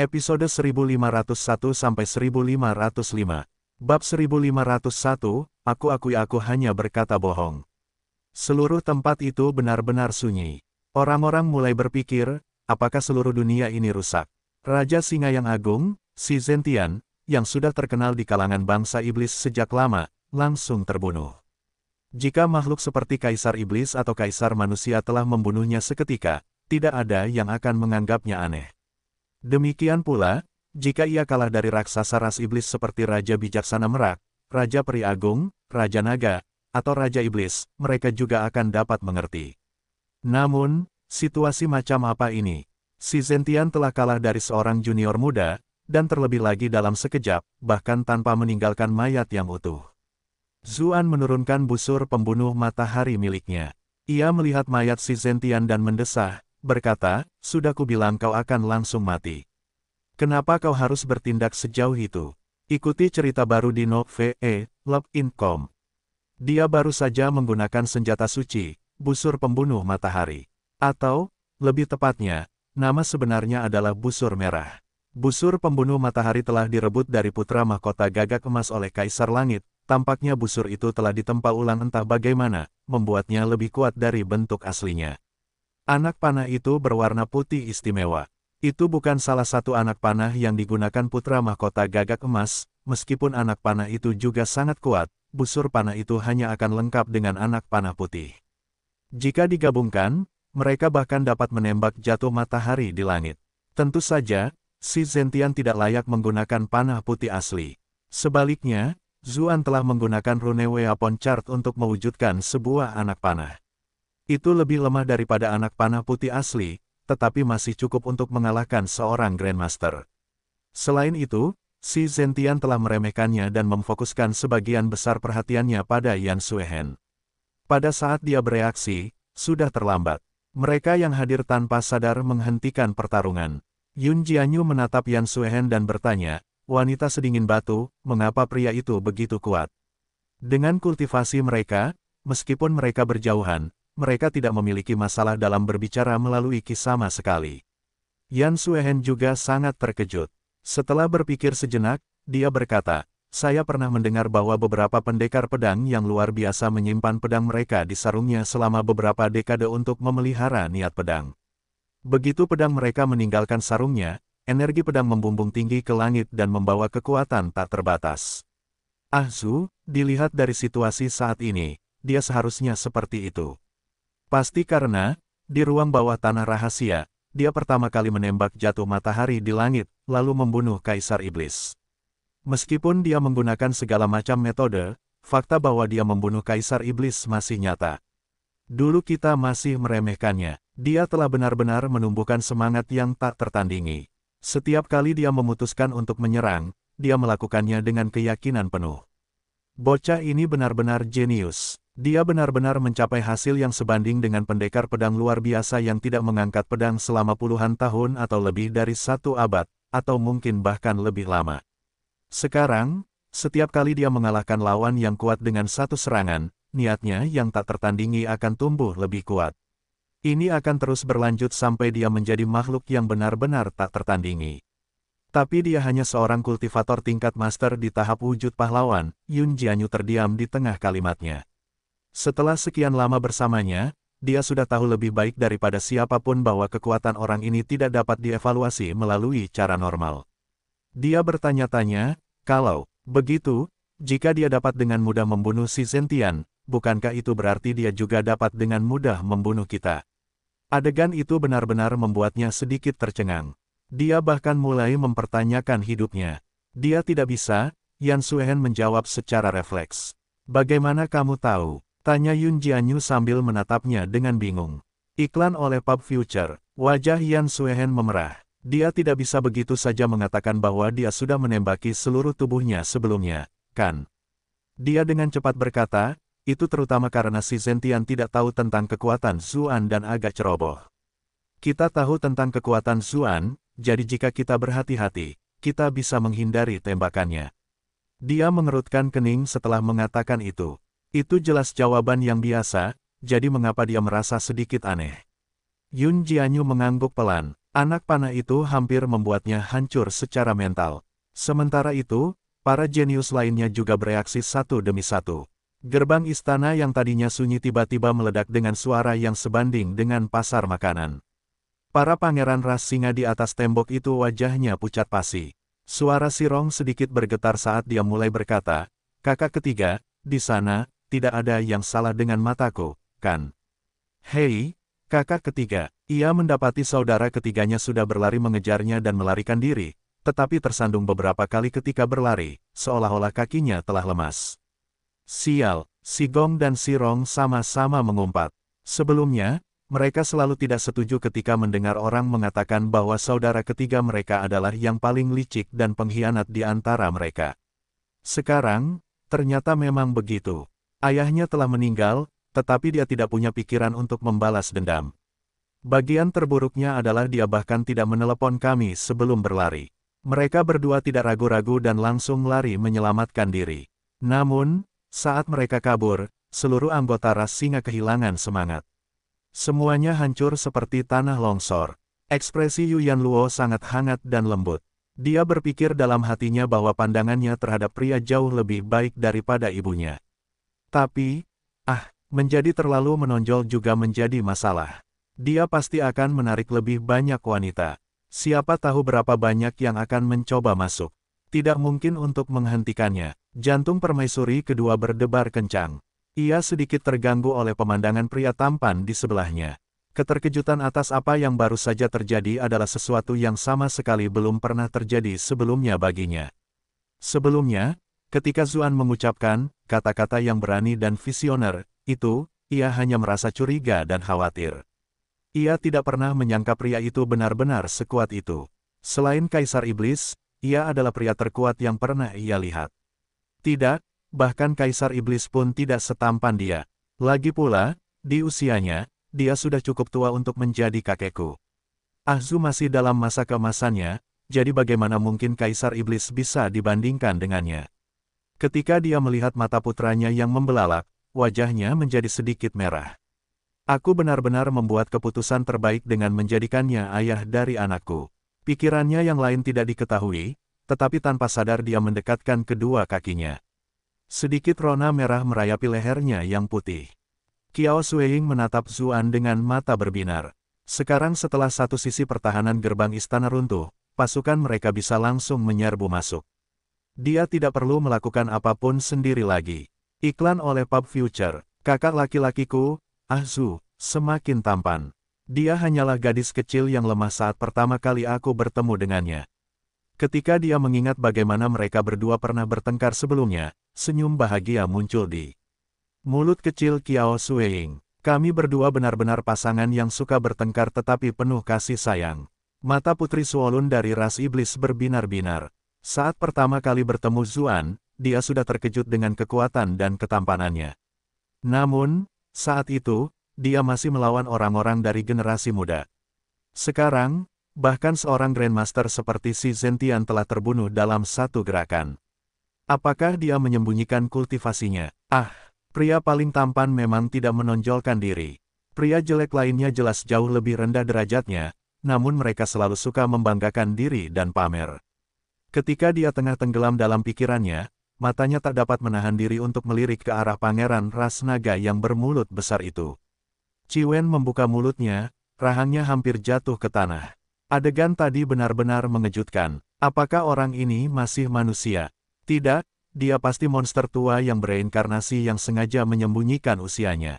Episode 1501 sampai 1505. Bab 1501, aku akui aku hanya berkata bohong. Seluruh tempat itu benar-benar sunyi. Orang-orang mulai berpikir, apakah seluruh dunia ini rusak? Raja Singa yang Agung, si Zentian, yang sudah terkenal di kalangan bangsa iblis sejak lama, langsung terbunuh. Jika makhluk seperti Kaisar Iblis atau Kaisar Manusia telah membunuhnya seketika, tidak ada yang akan menganggapnya aneh. Demikian pula, jika ia kalah dari raksasa ras iblis seperti Raja Bijaksana Merak, Raja Peri Agung, Raja Naga, atau Raja Iblis, mereka juga akan dapat mengerti. Namun, situasi macam apa ini? Si Zentian telah kalah dari seorang junior muda, dan terlebih lagi dalam sekejap, bahkan tanpa meninggalkan mayat yang utuh. Zuan menurunkan busur pembunuh matahari miliknya. Ia melihat mayat si Zentian dan mendesah, berkata, Sudah kubilang kau akan langsung mati. Kenapa kau harus bertindak sejauh itu? Ikuti cerita baru di Nove, eh, Love Dia baru saja menggunakan senjata suci, busur pembunuh matahari. Atau, lebih tepatnya, nama sebenarnya adalah busur merah. Busur pembunuh matahari telah direbut dari putra mahkota gagak emas oleh Kaisar Langit, tampaknya busur itu telah ditempa ulang entah bagaimana, membuatnya lebih kuat dari bentuk aslinya. Anak panah itu berwarna putih istimewa. Itu bukan salah satu anak panah yang digunakan putra mahkota gagak emas, meskipun anak panah itu juga sangat kuat, busur panah itu hanya akan lengkap dengan anak panah putih. Jika digabungkan, mereka bahkan dapat menembak jatuh matahari di langit. Tentu saja, si Zentian tidak layak menggunakan panah putih asli. Sebaliknya, Zuan telah menggunakan rune weapon chart untuk mewujudkan sebuah anak panah. Itu lebih lemah daripada anak panah putih asli, tetapi masih cukup untuk mengalahkan seorang Grandmaster. Selain itu, si Zentian telah meremehkannya dan memfokuskan sebagian besar perhatiannya pada Yan Suehen. Pada saat dia bereaksi, sudah terlambat. Mereka yang hadir tanpa sadar menghentikan pertarungan. Yun Jianyu menatap Yan Suehen dan bertanya, wanita sedingin batu, mengapa pria itu begitu kuat? Dengan kultivasi mereka, meskipun mereka berjauhan, mereka tidak memiliki masalah dalam berbicara melalui kisama sekali. Yan Suehen juga sangat terkejut. Setelah berpikir sejenak, dia berkata, saya pernah mendengar bahwa beberapa pendekar pedang yang luar biasa menyimpan pedang mereka di sarungnya selama beberapa dekade untuk memelihara niat pedang. Begitu pedang mereka meninggalkan sarungnya, energi pedang membumbung tinggi ke langit dan membawa kekuatan tak terbatas. Ahzu, dilihat dari situasi saat ini, dia seharusnya seperti itu. Pasti karena, di ruang bawah tanah rahasia, dia pertama kali menembak jatuh matahari di langit, lalu membunuh Kaisar Iblis. Meskipun dia menggunakan segala macam metode, fakta bahwa dia membunuh Kaisar Iblis masih nyata. Dulu kita masih meremehkannya, dia telah benar-benar menumbuhkan semangat yang tak tertandingi. Setiap kali dia memutuskan untuk menyerang, dia melakukannya dengan keyakinan penuh. Bocah ini benar-benar jenius. Dia benar-benar mencapai hasil yang sebanding dengan pendekar pedang luar biasa yang tidak mengangkat pedang selama puluhan tahun atau lebih dari satu abad, atau mungkin bahkan lebih lama. Sekarang, setiap kali dia mengalahkan lawan yang kuat dengan satu serangan, niatnya yang tak tertandingi akan tumbuh lebih kuat. Ini akan terus berlanjut sampai dia menjadi makhluk yang benar-benar tak tertandingi. Tapi dia hanya seorang kultivator tingkat master di tahap wujud pahlawan, Yun Jianyu terdiam di tengah kalimatnya. Setelah sekian lama bersamanya, dia sudah tahu lebih baik daripada siapapun bahwa kekuatan orang ini tidak dapat dievaluasi melalui cara normal. Dia bertanya-tanya, kalau, begitu, jika dia dapat dengan mudah membunuh si Zentian, bukankah itu berarti dia juga dapat dengan mudah membunuh kita? Adegan itu benar-benar membuatnya sedikit tercengang. Dia bahkan mulai mempertanyakan hidupnya. Dia tidak bisa, Yan Suhen menjawab secara refleks. Bagaimana kamu tahu? Tanya Yun Jianyu sambil menatapnya dengan bingung. Iklan oleh Pub Future, wajah Yan Suehen memerah. Dia tidak bisa begitu saja mengatakan bahwa dia sudah menembaki seluruh tubuhnya sebelumnya, kan? Dia dengan cepat berkata, itu terutama karena si Zentian tidak tahu tentang kekuatan Zuan dan agak ceroboh. Kita tahu tentang kekuatan Zuan, jadi jika kita berhati-hati, kita bisa menghindari tembakannya. Dia mengerutkan kening setelah mengatakan itu, itu jelas jawaban yang biasa, jadi mengapa dia merasa sedikit aneh? Yun Jianyu mengangguk pelan, anak panah itu hampir membuatnya hancur secara mental. Sementara itu, para jenius lainnya juga bereaksi satu demi satu. Gerbang istana yang tadinya sunyi tiba-tiba meledak dengan suara yang sebanding dengan pasar makanan. Para pangeran ras singa di atas tembok itu wajahnya pucat pasi. Suara Sirong sedikit bergetar saat dia mulai berkata, Kakak ketiga, di sana, tidak ada yang salah dengan mataku, kan? Hei, kakak ketiga, ia mendapati saudara ketiganya sudah berlari mengejarnya dan melarikan diri, tetapi tersandung beberapa kali ketika berlari, seolah-olah kakinya telah lemas. Sial, si Gong dan si Rong sama-sama mengumpat. Sebelumnya, mereka selalu tidak setuju ketika mendengar orang mengatakan bahwa saudara ketiga mereka adalah yang paling licik dan pengkhianat di antara mereka. Sekarang, ternyata memang begitu. Ayahnya telah meninggal, tetapi dia tidak punya pikiran untuk membalas dendam. Bagian terburuknya adalah dia bahkan tidak menelepon kami sebelum berlari. Mereka berdua tidak ragu-ragu dan langsung lari menyelamatkan diri. Namun, saat mereka kabur, seluruh anggota ras singa kehilangan semangat. Semuanya hancur seperti tanah longsor. Ekspresi Yuyan Luo sangat hangat dan lembut. Dia berpikir dalam hatinya bahwa pandangannya terhadap pria jauh lebih baik daripada ibunya. Tapi, ah, menjadi terlalu menonjol juga menjadi masalah. Dia pasti akan menarik lebih banyak wanita. Siapa tahu berapa banyak yang akan mencoba masuk. Tidak mungkin untuk menghentikannya. Jantung permaisuri kedua berdebar kencang. Ia sedikit terganggu oleh pemandangan pria tampan di sebelahnya. Keterkejutan atas apa yang baru saja terjadi adalah sesuatu yang sama sekali belum pernah terjadi sebelumnya baginya. Sebelumnya, Ketika Zuan mengucapkan kata-kata yang berani dan visioner, itu, ia hanya merasa curiga dan khawatir. Ia tidak pernah menyangka pria itu benar-benar sekuat itu. Selain Kaisar Iblis, ia adalah pria terkuat yang pernah ia lihat. Tidak, bahkan Kaisar Iblis pun tidak setampan dia. Lagi pula, di usianya, dia sudah cukup tua untuk menjadi kakekku. Ahzu masih dalam masa keemasannya, jadi bagaimana mungkin Kaisar Iblis bisa dibandingkan dengannya? Ketika dia melihat mata putranya yang membelalak, wajahnya menjadi sedikit merah. Aku benar-benar membuat keputusan terbaik dengan menjadikannya ayah dari anakku. Pikirannya yang lain tidak diketahui, tetapi tanpa sadar dia mendekatkan kedua kakinya. Sedikit rona merah merayapi lehernya yang putih. Kiao Suying menatap Zuan dengan mata berbinar. Sekarang setelah satu sisi pertahanan gerbang istana runtuh, pasukan mereka bisa langsung menyerbu masuk. Dia tidak perlu melakukan apapun sendiri lagi. Iklan oleh Pub Future, kakak laki-lakiku, Ahzu, semakin tampan. Dia hanyalah gadis kecil yang lemah saat pertama kali aku bertemu dengannya. Ketika dia mengingat bagaimana mereka berdua pernah bertengkar sebelumnya, senyum bahagia muncul di mulut kecil Kiao Sueying. Kami berdua benar-benar pasangan yang suka bertengkar tetapi penuh kasih sayang. Mata Putri Suolun dari ras iblis berbinar-binar. Saat pertama kali bertemu Zuan, dia sudah terkejut dengan kekuatan dan ketampanannya. Namun, saat itu, dia masih melawan orang-orang dari generasi muda. Sekarang, bahkan seorang Grandmaster seperti si Zentian telah terbunuh dalam satu gerakan. Apakah dia menyembunyikan kultivasinya? Ah, pria paling tampan memang tidak menonjolkan diri. Pria jelek lainnya jelas jauh lebih rendah derajatnya, namun mereka selalu suka membanggakan diri dan pamer. Ketika dia tengah tenggelam dalam pikirannya, matanya tak dapat menahan diri untuk melirik ke arah pangeran ras naga yang bermulut besar itu. Ciwen membuka mulutnya, rahangnya hampir jatuh ke tanah. Adegan tadi benar-benar mengejutkan. Apakah orang ini masih manusia? Tidak, dia pasti monster tua yang bereinkarnasi yang sengaja menyembunyikan usianya.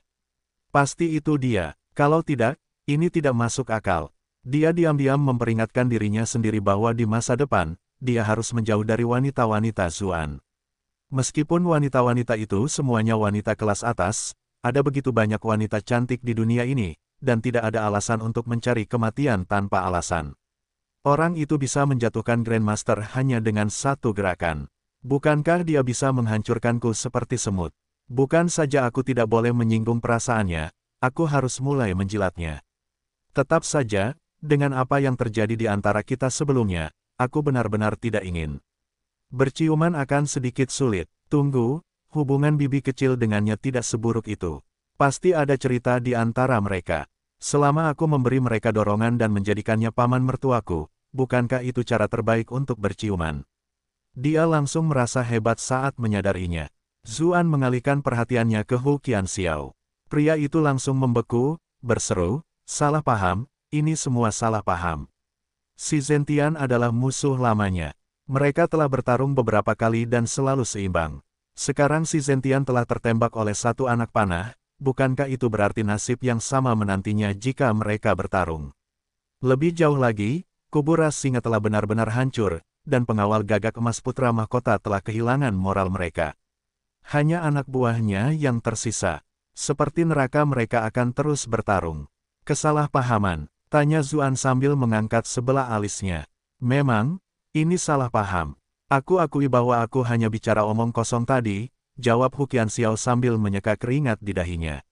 Pasti itu dia. Kalau tidak, ini tidak masuk akal. Dia diam-diam memperingatkan dirinya sendiri bahwa di masa depan, dia harus menjauh dari wanita-wanita Zuan. Meskipun wanita-wanita itu semuanya wanita kelas atas, ada begitu banyak wanita cantik di dunia ini, dan tidak ada alasan untuk mencari kematian tanpa alasan. Orang itu bisa menjatuhkan Grandmaster hanya dengan satu gerakan. Bukankah dia bisa menghancurkanku seperti semut? Bukan saja aku tidak boleh menyinggung perasaannya, aku harus mulai menjilatnya. Tetap saja, dengan apa yang terjadi di antara kita sebelumnya, aku benar-benar tidak ingin. Berciuman akan sedikit sulit. Tunggu, hubungan bibi kecil dengannya tidak seburuk itu. Pasti ada cerita di antara mereka. Selama aku memberi mereka dorongan dan menjadikannya paman mertuaku, bukankah itu cara terbaik untuk berciuman? Dia langsung merasa hebat saat menyadarinya. Zuan mengalihkan perhatiannya ke Hu Qian Pria itu langsung membeku, berseru, salah paham, ini semua salah paham. Si Zentian adalah musuh lamanya. Mereka telah bertarung beberapa kali dan selalu seimbang. Sekarang si Zentian telah tertembak oleh satu anak panah, bukankah itu berarti nasib yang sama menantinya jika mereka bertarung? Lebih jauh lagi, kubur ras singa telah benar-benar hancur, dan pengawal gagak emas putra mahkota telah kehilangan moral mereka. Hanya anak buahnya yang tersisa. Seperti neraka mereka akan terus bertarung. Kesalahpahaman, Tanya Zuan sambil mengangkat sebelah alisnya. Memang, ini salah paham. Aku akui bahwa aku hanya bicara omong kosong tadi, jawab Hukian Xiao sambil menyeka keringat di dahinya.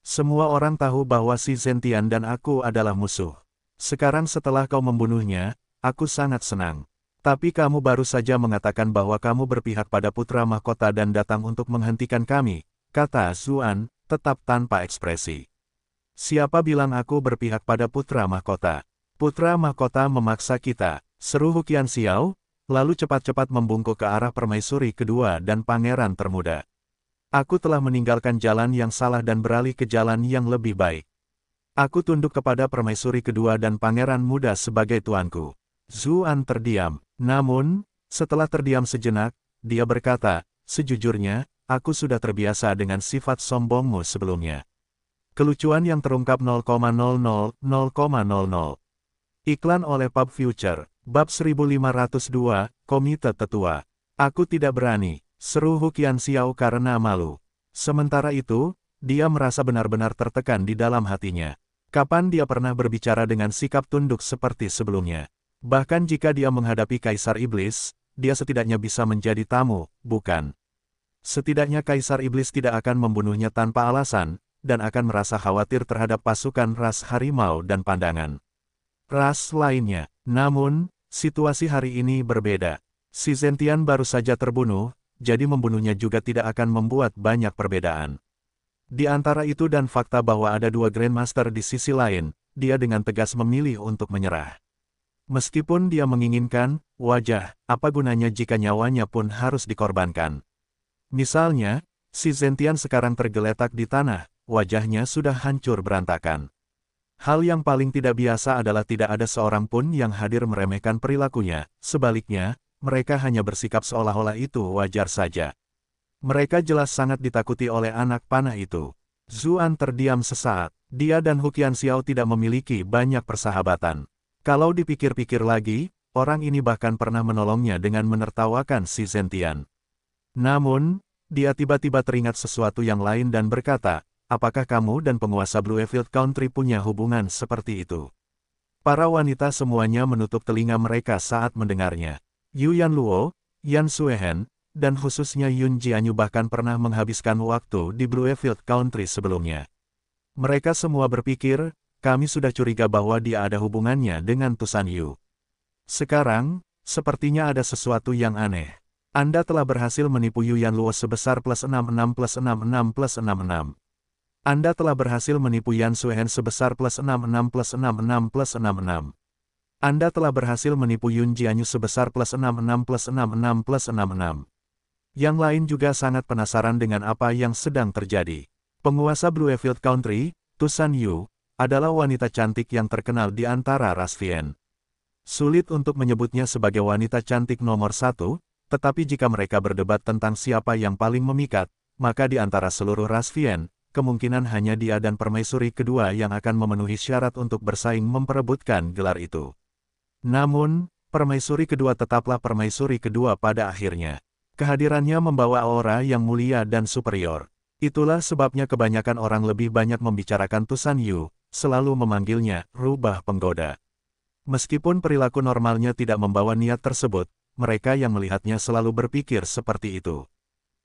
Semua orang tahu bahwa si Zentian dan aku adalah musuh. Sekarang setelah kau membunuhnya, aku sangat senang. Tapi kamu baru saja mengatakan bahwa kamu berpihak pada putra mahkota dan datang untuk menghentikan kami, kata Zuan, tetap tanpa ekspresi. Siapa bilang aku berpihak pada putra mahkota? Putra mahkota memaksa kita, seru Hukian Xiao, lalu cepat-cepat membungkuk ke arah permaisuri kedua dan pangeran termuda. Aku telah meninggalkan jalan yang salah dan beralih ke jalan yang lebih baik. Aku tunduk kepada permaisuri kedua dan pangeran muda sebagai tuanku. Zuan terdiam. Namun, setelah terdiam sejenak, dia berkata, sejujurnya, aku sudah terbiasa dengan sifat sombongmu sebelumnya. Kelucuan yang terungkap 0,00,0,00. Iklan oleh Pub Future, Bab 1502, Komite Tetua. Aku tidak berani, seru Hukian Xiao karena malu. Sementara itu, dia merasa benar-benar tertekan di dalam hatinya. Kapan dia pernah berbicara dengan sikap tunduk seperti sebelumnya? Bahkan jika dia menghadapi Kaisar Iblis, dia setidaknya bisa menjadi tamu, bukan? Setidaknya Kaisar Iblis tidak akan membunuhnya tanpa alasan, dan akan merasa khawatir terhadap pasukan ras harimau dan pandangan ras lainnya. Namun, situasi hari ini berbeda. Si Zentian baru saja terbunuh, jadi membunuhnya juga tidak akan membuat banyak perbedaan. Di antara itu dan fakta bahwa ada dua Grandmaster di sisi lain, dia dengan tegas memilih untuk menyerah. Meskipun dia menginginkan, wajah, apa gunanya jika nyawanya pun harus dikorbankan. Misalnya, si Zentian sekarang tergeletak di tanah, wajahnya sudah hancur berantakan. Hal yang paling tidak biasa adalah tidak ada seorang pun yang hadir meremehkan perilakunya, sebaliknya, mereka hanya bersikap seolah-olah itu wajar saja. Mereka jelas sangat ditakuti oleh anak panah itu. Zuan terdiam sesaat, dia dan Hukian Xiao tidak memiliki banyak persahabatan. Kalau dipikir-pikir lagi, orang ini bahkan pernah menolongnya dengan menertawakan si Zentian. Namun, dia tiba-tiba teringat sesuatu yang lain dan berkata, apakah kamu dan penguasa Bluefield Country punya hubungan seperti itu? Para wanita semuanya menutup telinga mereka saat mendengarnya. Yu Yan Luo, Yan Suehen, dan khususnya Yun Jianyu bahkan pernah menghabiskan waktu di Bluefield Country sebelumnya. Mereka semua berpikir, kami sudah curiga bahwa dia ada hubungannya dengan Tusan Yu. Sekarang, sepertinya ada sesuatu yang aneh. Anda telah berhasil menipu Yu Yan Luo sebesar plus 66 plus 66 plus 66. Anda telah berhasil menipu Yan Suhen sebesar plus 66 plus 66 plus 66. Anda telah berhasil menipu Yun Jianyu sebesar plus 66 plus 66 plus 66. Yang lain juga sangat penasaran dengan apa yang sedang terjadi. Penguasa Bluefield Country, Tusan Yu, adalah wanita cantik yang terkenal di antara ras Sulit untuk menyebutnya sebagai wanita cantik nomor satu, tetapi jika mereka berdebat tentang siapa yang paling memikat, maka di antara seluruh ras kemungkinan hanya dia dan permaisuri kedua yang akan memenuhi syarat untuk bersaing memperebutkan gelar itu. Namun, permaisuri kedua tetaplah permaisuri kedua pada akhirnya. Kehadirannya membawa aura yang mulia dan superior. Itulah sebabnya kebanyakan orang lebih banyak membicarakan Tusan Yu, selalu memanggilnya rubah penggoda. Meskipun perilaku normalnya tidak membawa niat tersebut, mereka yang melihatnya selalu berpikir seperti itu.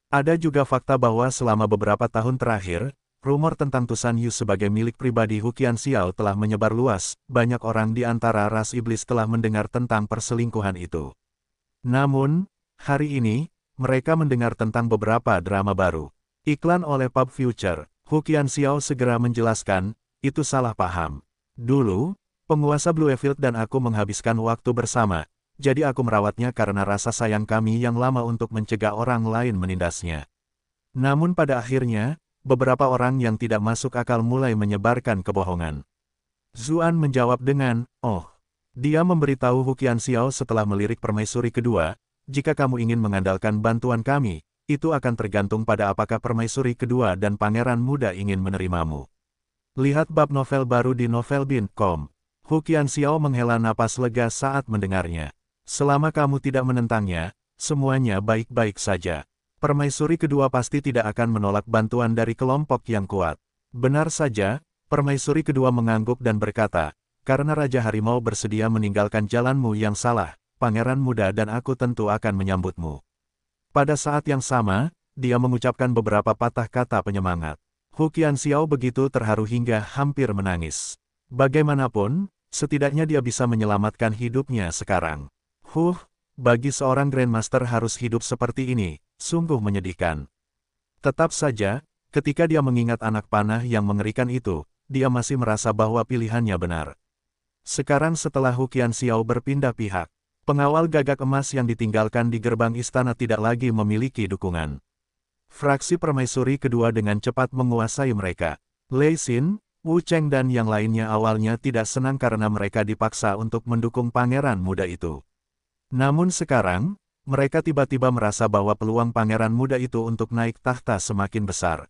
Ada juga fakta bahwa selama beberapa tahun terakhir, rumor tentang Tusan Yu sebagai milik pribadi Hukian Xiao telah menyebar luas, banyak orang di antara ras iblis telah mendengar tentang perselingkuhan itu. Namun, hari ini, mereka mendengar tentang beberapa drama baru. Iklan oleh Pub Future, Hukian Xiao segera menjelaskan, itu salah paham. Dulu, penguasa Bluefield dan aku menghabiskan waktu bersama, jadi aku merawatnya karena rasa sayang kami yang lama untuk mencegah orang lain menindasnya. Namun pada akhirnya, beberapa orang yang tidak masuk akal mulai menyebarkan kebohongan. Zuan menjawab dengan, oh. Dia memberitahu Hukian Xiao setelah melirik permaisuri kedua, jika kamu ingin mengandalkan bantuan kami, itu akan tergantung pada apakah permaisuri kedua dan pangeran muda ingin menerimamu. Lihat bab novel baru di novelbin.com. Hukian Xiao menghela napas lega saat mendengarnya. Selama kamu tidak menentangnya, semuanya baik-baik saja. Permaisuri kedua pasti tidak akan menolak bantuan dari kelompok yang kuat. Benar saja, permaisuri kedua mengangguk dan berkata, karena Raja Harimau bersedia meninggalkan jalanmu yang salah, pangeran muda dan aku tentu akan menyambutmu. Pada saat yang sama, dia mengucapkan beberapa patah kata penyemangat. Hukian Xiao begitu terharu hingga hampir menangis. Bagaimanapun, setidaknya dia bisa menyelamatkan hidupnya sekarang. Huh, bagi seorang Grandmaster harus hidup seperti ini, sungguh menyedihkan. Tetap saja, ketika dia mengingat anak panah yang mengerikan itu, dia masih merasa bahwa pilihannya benar. Sekarang setelah Hukian Xiao berpindah pihak, pengawal gagak emas yang ditinggalkan di gerbang istana tidak lagi memiliki dukungan. Fraksi permaisuri kedua dengan cepat menguasai mereka. Lei Xin, Wu Cheng dan yang lainnya awalnya tidak senang karena mereka dipaksa untuk mendukung pangeran muda itu. Namun sekarang, mereka tiba-tiba merasa bahwa peluang pangeran muda itu untuk naik tahta semakin besar.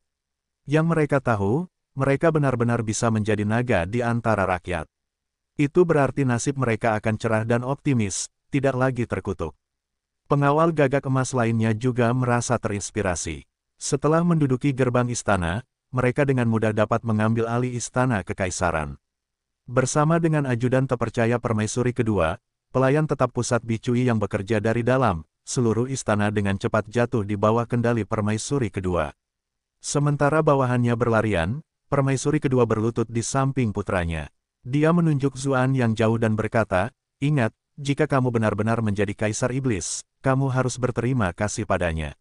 Yang mereka tahu, mereka benar-benar bisa menjadi naga di antara rakyat. Itu berarti nasib mereka akan cerah dan optimis, tidak lagi terkutuk. Pengawal gagak emas lainnya juga merasa terinspirasi. Setelah menduduki gerbang istana, mereka dengan mudah dapat mengambil alih istana kekaisaran. Bersama dengan ajudan terpercaya Permaisuri kedua, Pelayan tetap pusat Bicui yang bekerja dari dalam, seluruh istana dengan cepat jatuh di bawah kendali permaisuri kedua. Sementara bawahannya berlarian, permaisuri kedua berlutut di samping putranya. Dia menunjuk Zuan yang jauh dan berkata, Ingat, jika kamu benar-benar menjadi kaisar iblis, kamu harus berterima kasih padanya.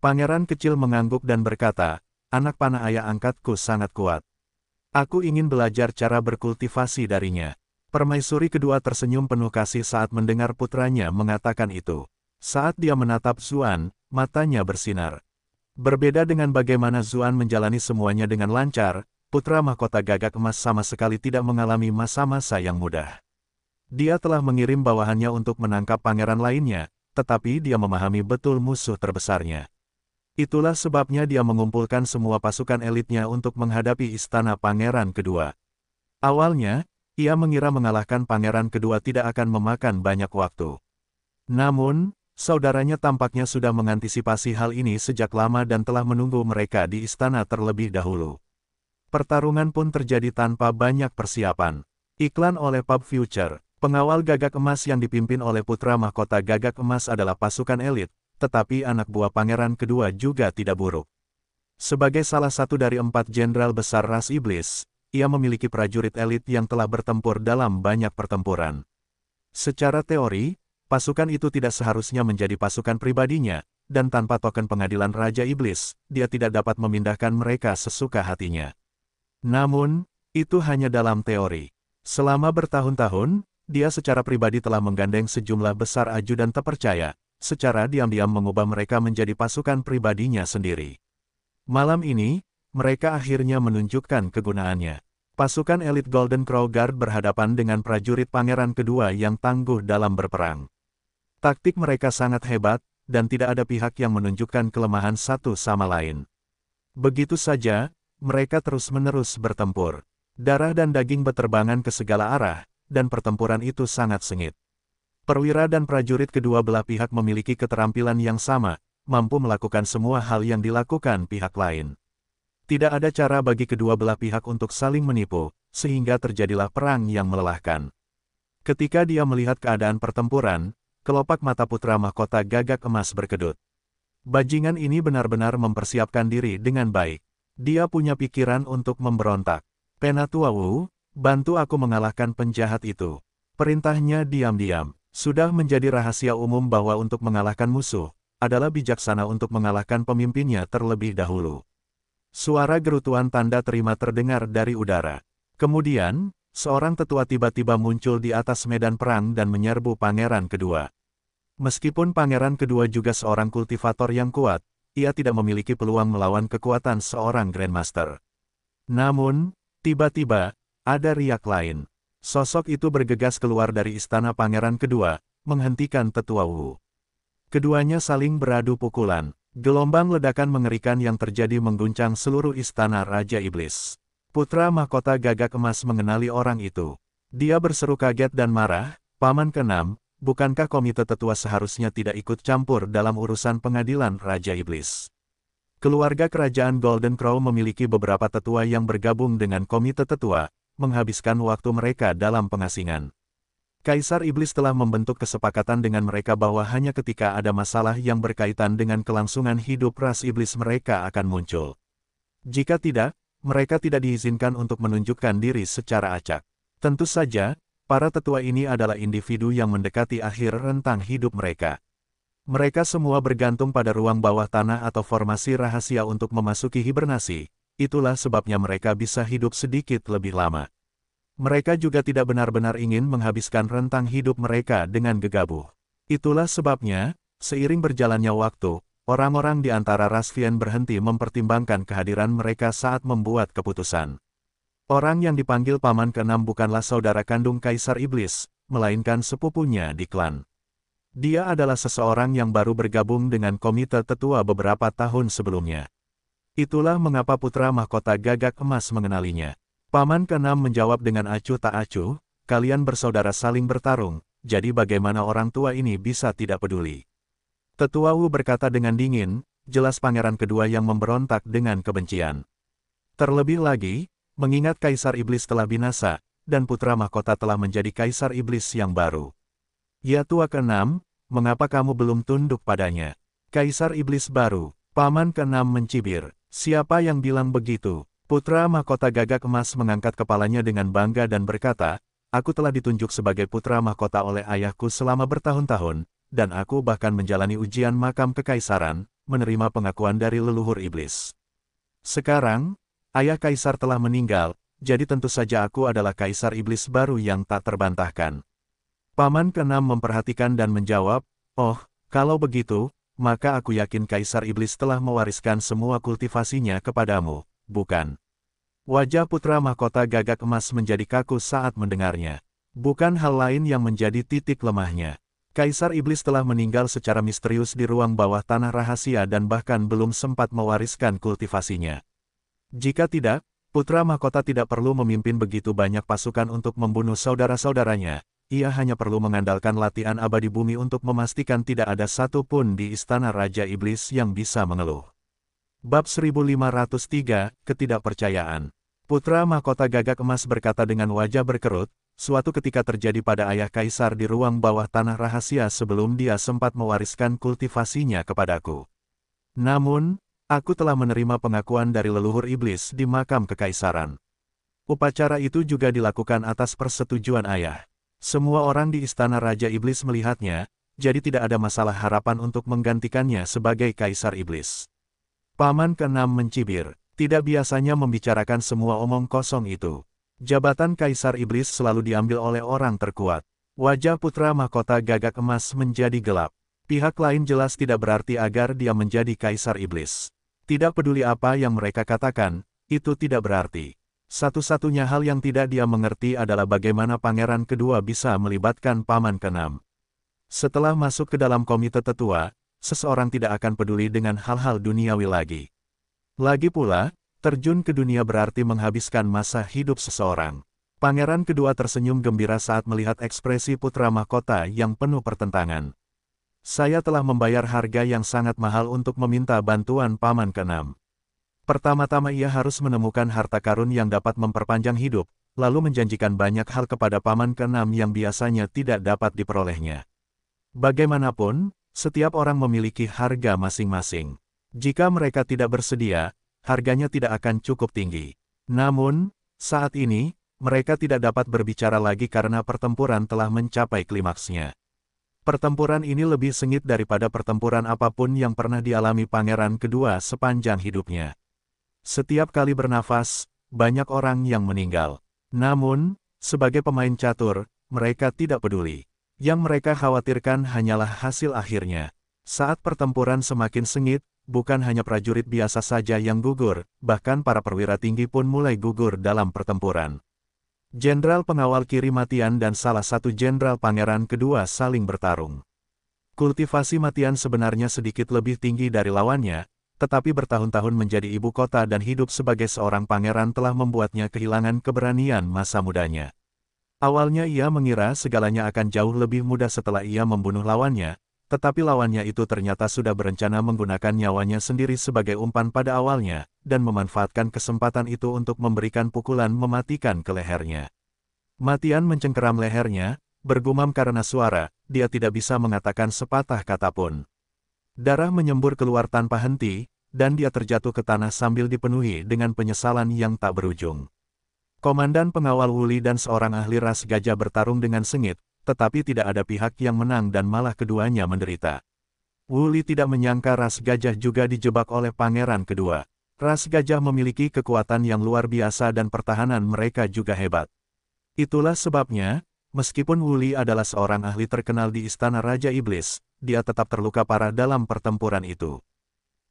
Pangeran kecil mengangguk dan berkata, Anak panah ayah angkatku sangat kuat. Aku ingin belajar cara berkultivasi darinya. Permaisuri kedua tersenyum penuh kasih saat mendengar putranya mengatakan itu. Saat dia menatap Zuan, matanya bersinar. Berbeda dengan bagaimana Zuan menjalani semuanya dengan lancar, putra mahkota gagak emas sama sekali tidak mengalami masa-masa yang mudah. Dia telah mengirim bawahannya untuk menangkap pangeran lainnya, tetapi dia memahami betul musuh terbesarnya. Itulah sebabnya dia mengumpulkan semua pasukan elitnya untuk menghadapi istana pangeran kedua. Awalnya, ia mengira mengalahkan pangeran kedua tidak akan memakan banyak waktu. Namun, saudaranya tampaknya sudah mengantisipasi hal ini sejak lama dan telah menunggu mereka di istana terlebih dahulu. Pertarungan pun terjadi tanpa banyak persiapan. Iklan oleh Pub Future, pengawal gagak emas yang dipimpin oleh putra mahkota gagak emas adalah pasukan elit, tetapi anak buah pangeran kedua juga tidak buruk. Sebagai salah satu dari empat jenderal besar ras iblis, ia memiliki prajurit elit yang telah bertempur dalam banyak pertempuran. Secara teori, pasukan itu tidak seharusnya menjadi pasukan pribadinya, dan tanpa token pengadilan Raja Iblis, dia tidak dapat memindahkan mereka sesuka hatinya. Namun, itu hanya dalam teori. Selama bertahun-tahun, dia secara pribadi telah menggandeng sejumlah besar ajudan terpercaya, secara diam-diam mengubah mereka menjadi pasukan pribadinya sendiri. Malam ini, mereka akhirnya menunjukkan kegunaannya. Pasukan elit Golden Crow Guard berhadapan dengan prajurit pangeran kedua yang tangguh dalam berperang. Taktik mereka sangat hebat, dan tidak ada pihak yang menunjukkan kelemahan satu sama lain. Begitu saja, mereka terus-menerus bertempur. Darah dan daging berterbangan ke segala arah, dan pertempuran itu sangat sengit. Perwira dan prajurit kedua belah pihak memiliki keterampilan yang sama, mampu melakukan semua hal yang dilakukan pihak lain. Tidak ada cara bagi kedua belah pihak untuk saling menipu, sehingga terjadilah perang yang melelahkan. Ketika dia melihat keadaan pertempuran, kelopak mata putra mahkota gagak emas berkedut. Bajingan ini benar-benar mempersiapkan diri dengan baik. Dia punya pikiran untuk memberontak. Penatua Wu, bantu aku mengalahkan penjahat itu. Perintahnya diam-diam. Sudah menjadi rahasia umum bahwa untuk mengalahkan musuh, adalah bijaksana untuk mengalahkan pemimpinnya terlebih dahulu. Suara gerutuan tanda terima terdengar dari udara. Kemudian, seorang tetua tiba-tiba muncul di atas medan perang dan menyerbu pangeran kedua. Meskipun pangeran kedua juga seorang kultivator yang kuat, ia tidak memiliki peluang melawan kekuatan seorang Grandmaster. Namun, tiba-tiba, ada riak lain. Sosok itu bergegas keluar dari istana pangeran kedua, menghentikan tetua Wu. Keduanya saling beradu pukulan, Gelombang ledakan mengerikan yang terjadi mengguncang seluruh istana Raja Iblis. Putra mahkota gagak emas mengenali orang itu. Dia berseru kaget dan marah, Paman keenam, bukankah komite tetua seharusnya tidak ikut campur dalam urusan pengadilan Raja Iblis? Keluarga kerajaan Golden Crow memiliki beberapa tetua yang bergabung dengan komite tetua, menghabiskan waktu mereka dalam pengasingan. Kaisar Iblis telah membentuk kesepakatan dengan mereka bahwa hanya ketika ada masalah yang berkaitan dengan kelangsungan hidup ras iblis mereka akan muncul. Jika tidak, mereka tidak diizinkan untuk menunjukkan diri secara acak. Tentu saja, para tetua ini adalah individu yang mendekati akhir rentang hidup mereka. Mereka semua bergantung pada ruang bawah tanah atau formasi rahasia untuk memasuki hibernasi, itulah sebabnya mereka bisa hidup sedikit lebih lama. Mereka juga tidak benar-benar ingin menghabiskan rentang hidup mereka dengan gegabah. Itulah sebabnya, seiring berjalannya waktu, orang-orang di antara Rasfian berhenti mempertimbangkan kehadiran mereka saat membuat keputusan. Orang yang dipanggil paman Kenam bukanlah saudara kandung Kaisar Iblis, melainkan sepupunya di klan. Dia adalah seseorang yang baru bergabung dengan komite tetua beberapa tahun sebelumnya. Itulah mengapa putra mahkota gagak emas mengenalinya. Paman keenam menjawab dengan acuh tak acuh, kalian bersaudara saling bertarung, jadi bagaimana orang tua ini bisa tidak peduli. Tetua Wu berkata dengan dingin, jelas pangeran kedua yang memberontak dengan kebencian. Terlebih lagi, mengingat Kaisar Iblis telah binasa, dan putra mahkota telah menjadi Kaisar Iblis yang baru. Ya tua keenam, mengapa kamu belum tunduk padanya? Kaisar Iblis baru, paman keenam mencibir, siapa yang bilang begitu? Putra mahkota gagak emas mengangkat kepalanya dengan bangga dan berkata, Aku telah ditunjuk sebagai putra mahkota oleh ayahku selama bertahun-tahun, dan aku bahkan menjalani ujian makam kekaisaran, menerima pengakuan dari leluhur iblis. Sekarang, ayah kaisar telah meninggal, jadi tentu saja aku adalah kaisar iblis baru yang tak terbantahkan. Paman keenam memperhatikan dan menjawab, Oh, kalau begitu, maka aku yakin kaisar iblis telah mewariskan semua kultivasinya kepadamu bukan? Wajah putra mahkota gagak emas menjadi kaku saat mendengarnya. Bukan hal lain yang menjadi titik lemahnya. Kaisar Iblis telah meninggal secara misterius di ruang bawah tanah rahasia dan bahkan belum sempat mewariskan kultivasinya. Jika tidak, Putra Mahkota tidak perlu memimpin begitu banyak pasukan untuk membunuh saudara-saudaranya, ia hanya perlu mengandalkan latihan abadi bumi untuk memastikan tidak ada satupun di istana Raja Iblis yang bisa mengeluh. Bab 1503, Ketidakpercayaan. Putra mahkota gagak emas berkata dengan wajah berkerut, suatu ketika terjadi pada ayah kaisar di ruang bawah tanah rahasia sebelum dia sempat mewariskan kultivasinya kepadaku. Namun, aku telah menerima pengakuan dari leluhur iblis di makam kekaisaran. Upacara itu juga dilakukan atas persetujuan ayah. Semua orang di istana Raja Iblis melihatnya, jadi tidak ada masalah harapan untuk menggantikannya sebagai kaisar iblis. Paman keenam mencibir, tidak biasanya membicarakan semua omong kosong itu. Jabatan Kaisar Iblis selalu diambil oleh orang terkuat. Wajah putra mahkota gagak emas menjadi gelap. Pihak lain jelas tidak berarti agar dia menjadi Kaisar Iblis. Tidak peduli apa yang mereka katakan, itu tidak berarti. Satu-satunya hal yang tidak dia mengerti adalah bagaimana pangeran kedua bisa melibatkan paman keenam. Setelah masuk ke dalam komite tetua, seseorang tidak akan peduli dengan hal-hal duniawi lagi. Lagi pula, terjun ke dunia berarti menghabiskan masa hidup seseorang. Pangeran kedua tersenyum gembira saat melihat ekspresi putra mahkota yang penuh pertentangan. Saya telah membayar harga yang sangat mahal untuk meminta bantuan paman keenam. Pertama-tama ia harus menemukan harta karun yang dapat memperpanjang hidup, lalu menjanjikan banyak hal kepada paman keenam yang biasanya tidak dapat diperolehnya. Bagaimanapun, setiap orang memiliki harga masing-masing. Jika mereka tidak bersedia, harganya tidak akan cukup tinggi. Namun, saat ini, mereka tidak dapat berbicara lagi karena pertempuran telah mencapai klimaksnya. Pertempuran ini lebih sengit daripada pertempuran apapun yang pernah dialami pangeran kedua sepanjang hidupnya. Setiap kali bernafas, banyak orang yang meninggal. Namun, sebagai pemain catur, mereka tidak peduli. Yang mereka khawatirkan hanyalah hasil akhirnya. Saat pertempuran semakin sengit, bukan hanya prajurit biasa saja yang gugur, bahkan para perwira tinggi pun mulai gugur dalam pertempuran. Jenderal pengawal kiri Matian dan salah satu jenderal pangeran kedua saling bertarung. Kultivasi Matian sebenarnya sedikit lebih tinggi dari lawannya, tetapi bertahun-tahun menjadi ibu kota dan hidup sebagai seorang pangeran telah membuatnya kehilangan keberanian masa mudanya. Awalnya ia mengira segalanya akan jauh lebih mudah setelah ia membunuh lawannya, tetapi lawannya itu ternyata sudah berencana menggunakan nyawanya sendiri sebagai umpan pada awalnya, dan memanfaatkan kesempatan itu untuk memberikan pukulan mematikan ke lehernya. Matian mencengkeram lehernya, bergumam karena suara, dia tidak bisa mengatakan sepatah kata pun. Darah menyembur keluar tanpa henti, dan dia terjatuh ke tanah sambil dipenuhi dengan penyesalan yang tak berujung. Komandan pengawal Wuli dan seorang ahli ras gajah bertarung dengan sengit, tetapi tidak ada pihak yang menang dan malah keduanya menderita. Wuli tidak menyangka ras gajah juga dijebak oleh pangeran kedua. Ras gajah memiliki kekuatan yang luar biasa dan pertahanan mereka juga hebat. Itulah sebabnya, meskipun Wuli adalah seorang ahli terkenal di Istana Raja Iblis, dia tetap terluka parah dalam pertempuran itu.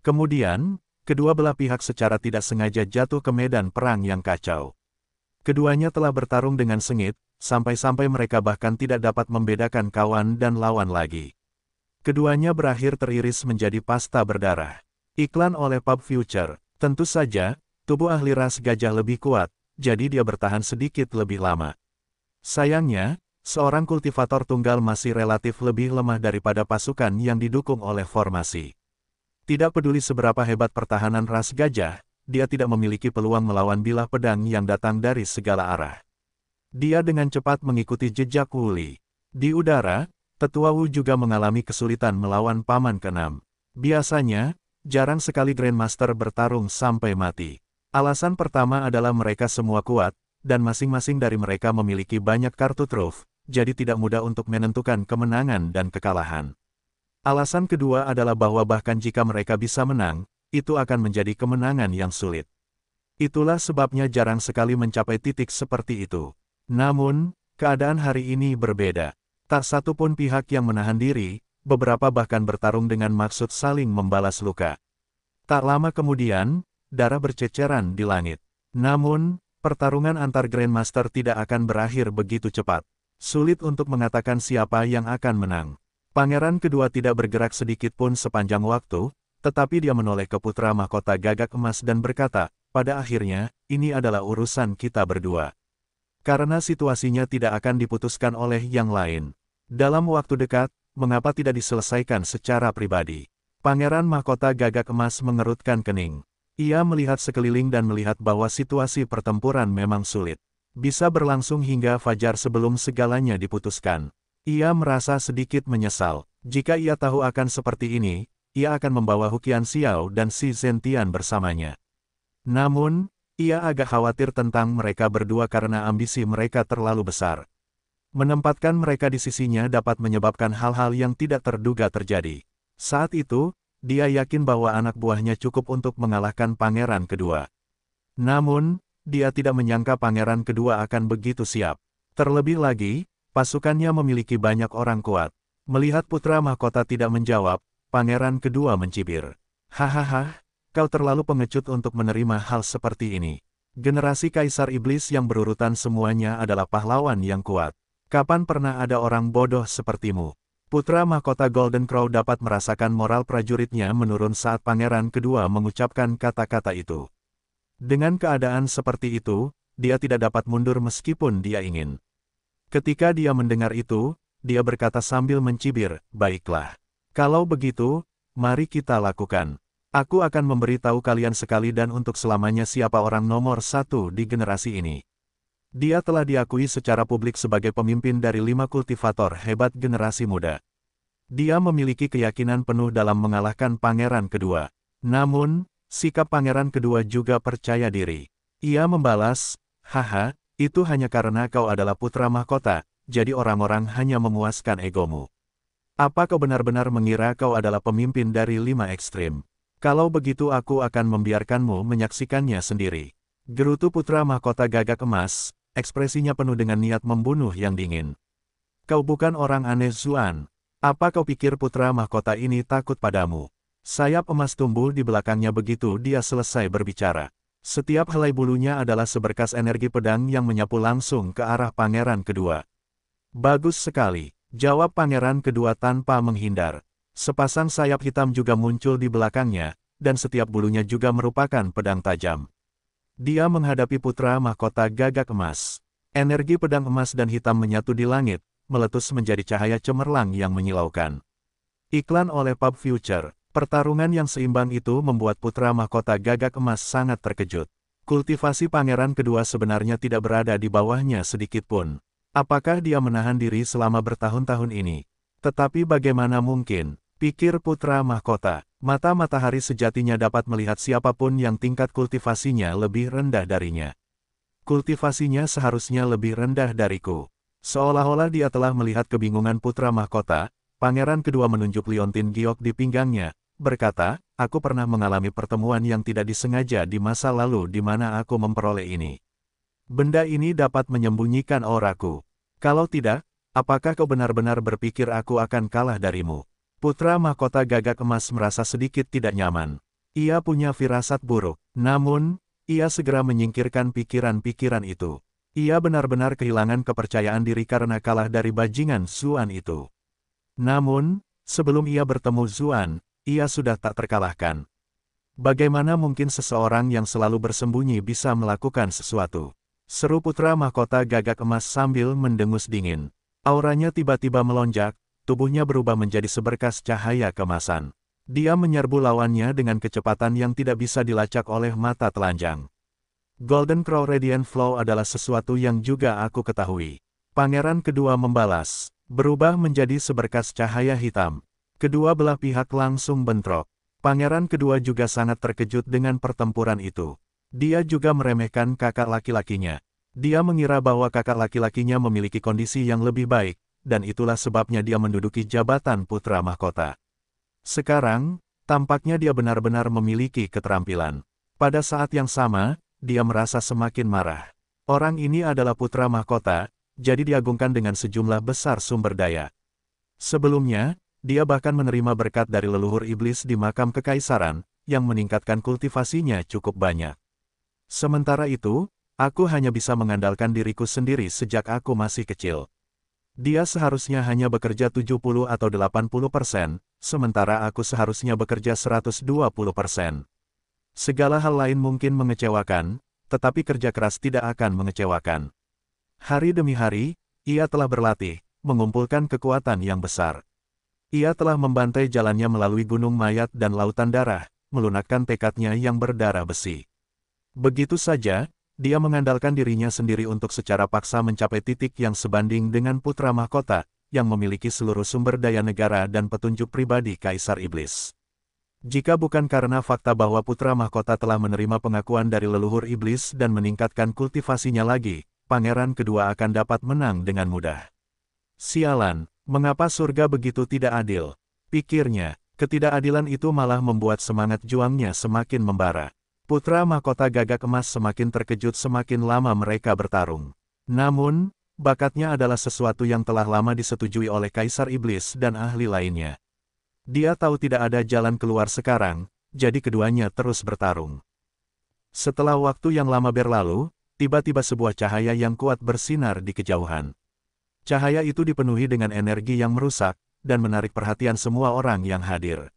Kemudian, kedua belah pihak secara tidak sengaja jatuh ke medan perang yang kacau. Keduanya telah bertarung dengan sengit, sampai-sampai mereka bahkan tidak dapat membedakan kawan dan lawan lagi. Keduanya berakhir teriris menjadi pasta berdarah. Iklan oleh Pub Future, tentu saja, tubuh ahli ras gajah lebih kuat, jadi dia bertahan sedikit lebih lama. Sayangnya, seorang kultivator tunggal masih relatif lebih lemah daripada pasukan yang didukung oleh formasi. Tidak peduli seberapa hebat pertahanan ras gajah, dia tidak memiliki peluang melawan bilah pedang yang datang dari segala arah. Dia dengan cepat mengikuti jejak Wuli. Di udara, Tetua Wu juga mengalami kesulitan melawan paman Kenam. Biasanya, jarang sekali Grandmaster bertarung sampai mati. Alasan pertama adalah mereka semua kuat, dan masing-masing dari mereka memiliki banyak kartu truf, jadi tidak mudah untuk menentukan kemenangan dan kekalahan. Alasan kedua adalah bahwa bahkan jika mereka bisa menang, itu akan menjadi kemenangan yang sulit. Itulah sebabnya jarang sekali mencapai titik seperti itu. Namun, keadaan hari ini berbeda. Tak satu pun pihak yang menahan diri, beberapa bahkan bertarung dengan maksud saling membalas luka. Tak lama kemudian, darah berceceran di langit. Namun, pertarungan antar Grandmaster tidak akan berakhir begitu cepat. Sulit untuk mengatakan siapa yang akan menang. Pangeran kedua tidak bergerak sedikit pun sepanjang waktu, tetapi dia menoleh ke putra mahkota gagak emas dan berkata, pada akhirnya, ini adalah urusan kita berdua. Karena situasinya tidak akan diputuskan oleh yang lain. Dalam waktu dekat, mengapa tidak diselesaikan secara pribadi? Pangeran mahkota gagak emas mengerutkan kening. Ia melihat sekeliling dan melihat bahwa situasi pertempuran memang sulit. Bisa berlangsung hingga fajar sebelum segalanya diputuskan. Ia merasa sedikit menyesal. Jika ia tahu akan seperti ini, ia akan membawa Hukian Xiao dan Si Zentian bersamanya. Namun, ia agak khawatir tentang mereka berdua karena ambisi mereka terlalu besar. Menempatkan mereka di sisinya dapat menyebabkan hal-hal yang tidak terduga terjadi. Saat itu, dia yakin bahwa anak buahnya cukup untuk mengalahkan pangeran kedua. Namun, dia tidak menyangka pangeran kedua akan begitu siap. Terlebih lagi, pasukannya memiliki banyak orang kuat. Melihat putra mahkota tidak menjawab, Pangeran kedua mencibir. Hahaha, kau terlalu pengecut untuk menerima hal seperti ini. Generasi kaisar iblis yang berurutan semuanya adalah pahlawan yang kuat. Kapan pernah ada orang bodoh sepertimu? Putra mahkota Golden Crow dapat merasakan moral prajuritnya menurun saat pangeran kedua mengucapkan kata-kata itu. Dengan keadaan seperti itu, dia tidak dapat mundur meskipun dia ingin. Ketika dia mendengar itu, dia berkata sambil mencibir, baiklah. Kalau begitu, mari kita lakukan. Aku akan memberitahu kalian sekali dan untuk selamanya siapa orang nomor satu di generasi ini. Dia telah diakui secara publik sebagai pemimpin dari lima kultivator hebat generasi muda. Dia memiliki keyakinan penuh dalam mengalahkan pangeran kedua. Namun, sikap pangeran kedua juga percaya diri. Ia membalas, haha, itu hanya karena kau adalah putra mahkota, jadi orang-orang hanya memuaskan egomu. Apa kau benar-benar mengira kau adalah pemimpin dari lima ekstrim? Kalau begitu aku akan membiarkanmu menyaksikannya sendiri. Gerutu putra mahkota gagak emas, ekspresinya penuh dengan niat membunuh yang dingin. Kau bukan orang aneh Zuan. Apa kau pikir putra mahkota ini takut padamu? Sayap emas tumbuh di belakangnya begitu dia selesai berbicara. Setiap helai bulunya adalah seberkas energi pedang yang menyapu langsung ke arah pangeran kedua. Bagus sekali. Jawab pangeran kedua tanpa menghindar. Sepasang sayap hitam juga muncul di belakangnya, dan setiap bulunya juga merupakan pedang tajam. Dia menghadapi putra mahkota gagak emas. Energi pedang emas dan hitam menyatu di langit, meletus menjadi cahaya cemerlang yang menyilaukan. Iklan oleh Pub Future, pertarungan yang seimbang itu membuat putra mahkota gagak emas sangat terkejut. Kultivasi pangeran kedua sebenarnya tidak berada di bawahnya sedikit pun. Apakah dia menahan diri selama bertahun-tahun ini? Tetapi bagaimana mungkin, pikir putra mahkota, mata matahari sejatinya dapat melihat siapapun yang tingkat kultivasinya lebih rendah darinya. Kultivasinya seharusnya lebih rendah dariku. Seolah-olah dia telah melihat kebingungan putra mahkota, pangeran kedua menunjuk Liontin Giok di pinggangnya, berkata, aku pernah mengalami pertemuan yang tidak disengaja di masa lalu di mana aku memperoleh ini. Benda ini dapat menyembunyikan auraku. Kalau tidak, apakah kau benar-benar berpikir aku akan kalah darimu? Putra mahkota gagak emas merasa sedikit tidak nyaman. Ia punya firasat buruk. Namun, ia segera menyingkirkan pikiran-pikiran itu. Ia benar-benar kehilangan kepercayaan diri karena kalah dari bajingan Zuan itu. Namun, sebelum ia bertemu Zuan, ia sudah tak terkalahkan. Bagaimana mungkin seseorang yang selalu bersembunyi bisa melakukan sesuatu? Seru putra mahkota gagak emas sambil mendengus dingin. Auranya tiba-tiba melonjak, tubuhnya berubah menjadi seberkas cahaya kemasan. Dia menyerbu lawannya dengan kecepatan yang tidak bisa dilacak oleh mata telanjang. Golden Crow Radiant Flow adalah sesuatu yang juga aku ketahui. Pangeran kedua membalas, berubah menjadi seberkas cahaya hitam. Kedua belah pihak langsung bentrok. Pangeran kedua juga sangat terkejut dengan pertempuran itu. Dia juga meremehkan kakak laki-lakinya. Dia mengira bahwa kakak laki-lakinya memiliki kondisi yang lebih baik, dan itulah sebabnya dia menduduki jabatan putra mahkota. Sekarang, tampaknya dia benar-benar memiliki keterampilan. Pada saat yang sama, dia merasa semakin marah. Orang ini adalah putra mahkota, jadi diagungkan dengan sejumlah besar sumber daya. Sebelumnya, dia bahkan menerima berkat dari leluhur iblis di makam kekaisaran, yang meningkatkan kultivasinya cukup banyak. Sementara itu, aku hanya bisa mengandalkan diriku sendiri sejak aku masih kecil. Dia seharusnya hanya bekerja 70 atau 80 persen, sementara aku seharusnya bekerja 120 persen. Segala hal lain mungkin mengecewakan, tetapi kerja keras tidak akan mengecewakan. Hari demi hari, ia telah berlatih, mengumpulkan kekuatan yang besar. Ia telah membantai jalannya melalui gunung mayat dan lautan darah, melunakkan tekadnya yang berdarah besi. Begitu saja, dia mengandalkan dirinya sendiri untuk secara paksa mencapai titik yang sebanding dengan putra mahkota, yang memiliki seluruh sumber daya negara dan petunjuk pribadi Kaisar Iblis. Jika bukan karena fakta bahwa putra mahkota telah menerima pengakuan dari leluhur iblis dan meningkatkan kultivasinya lagi, pangeran kedua akan dapat menang dengan mudah. Sialan, mengapa surga begitu tidak adil? Pikirnya, ketidakadilan itu malah membuat semangat juangnya semakin membara. Putra mahkota gagak emas semakin terkejut semakin lama mereka bertarung. Namun, bakatnya adalah sesuatu yang telah lama disetujui oleh Kaisar Iblis dan ahli lainnya. Dia tahu tidak ada jalan keluar sekarang, jadi keduanya terus bertarung. Setelah waktu yang lama berlalu, tiba-tiba sebuah cahaya yang kuat bersinar di kejauhan. Cahaya itu dipenuhi dengan energi yang merusak, dan menarik perhatian semua orang yang hadir.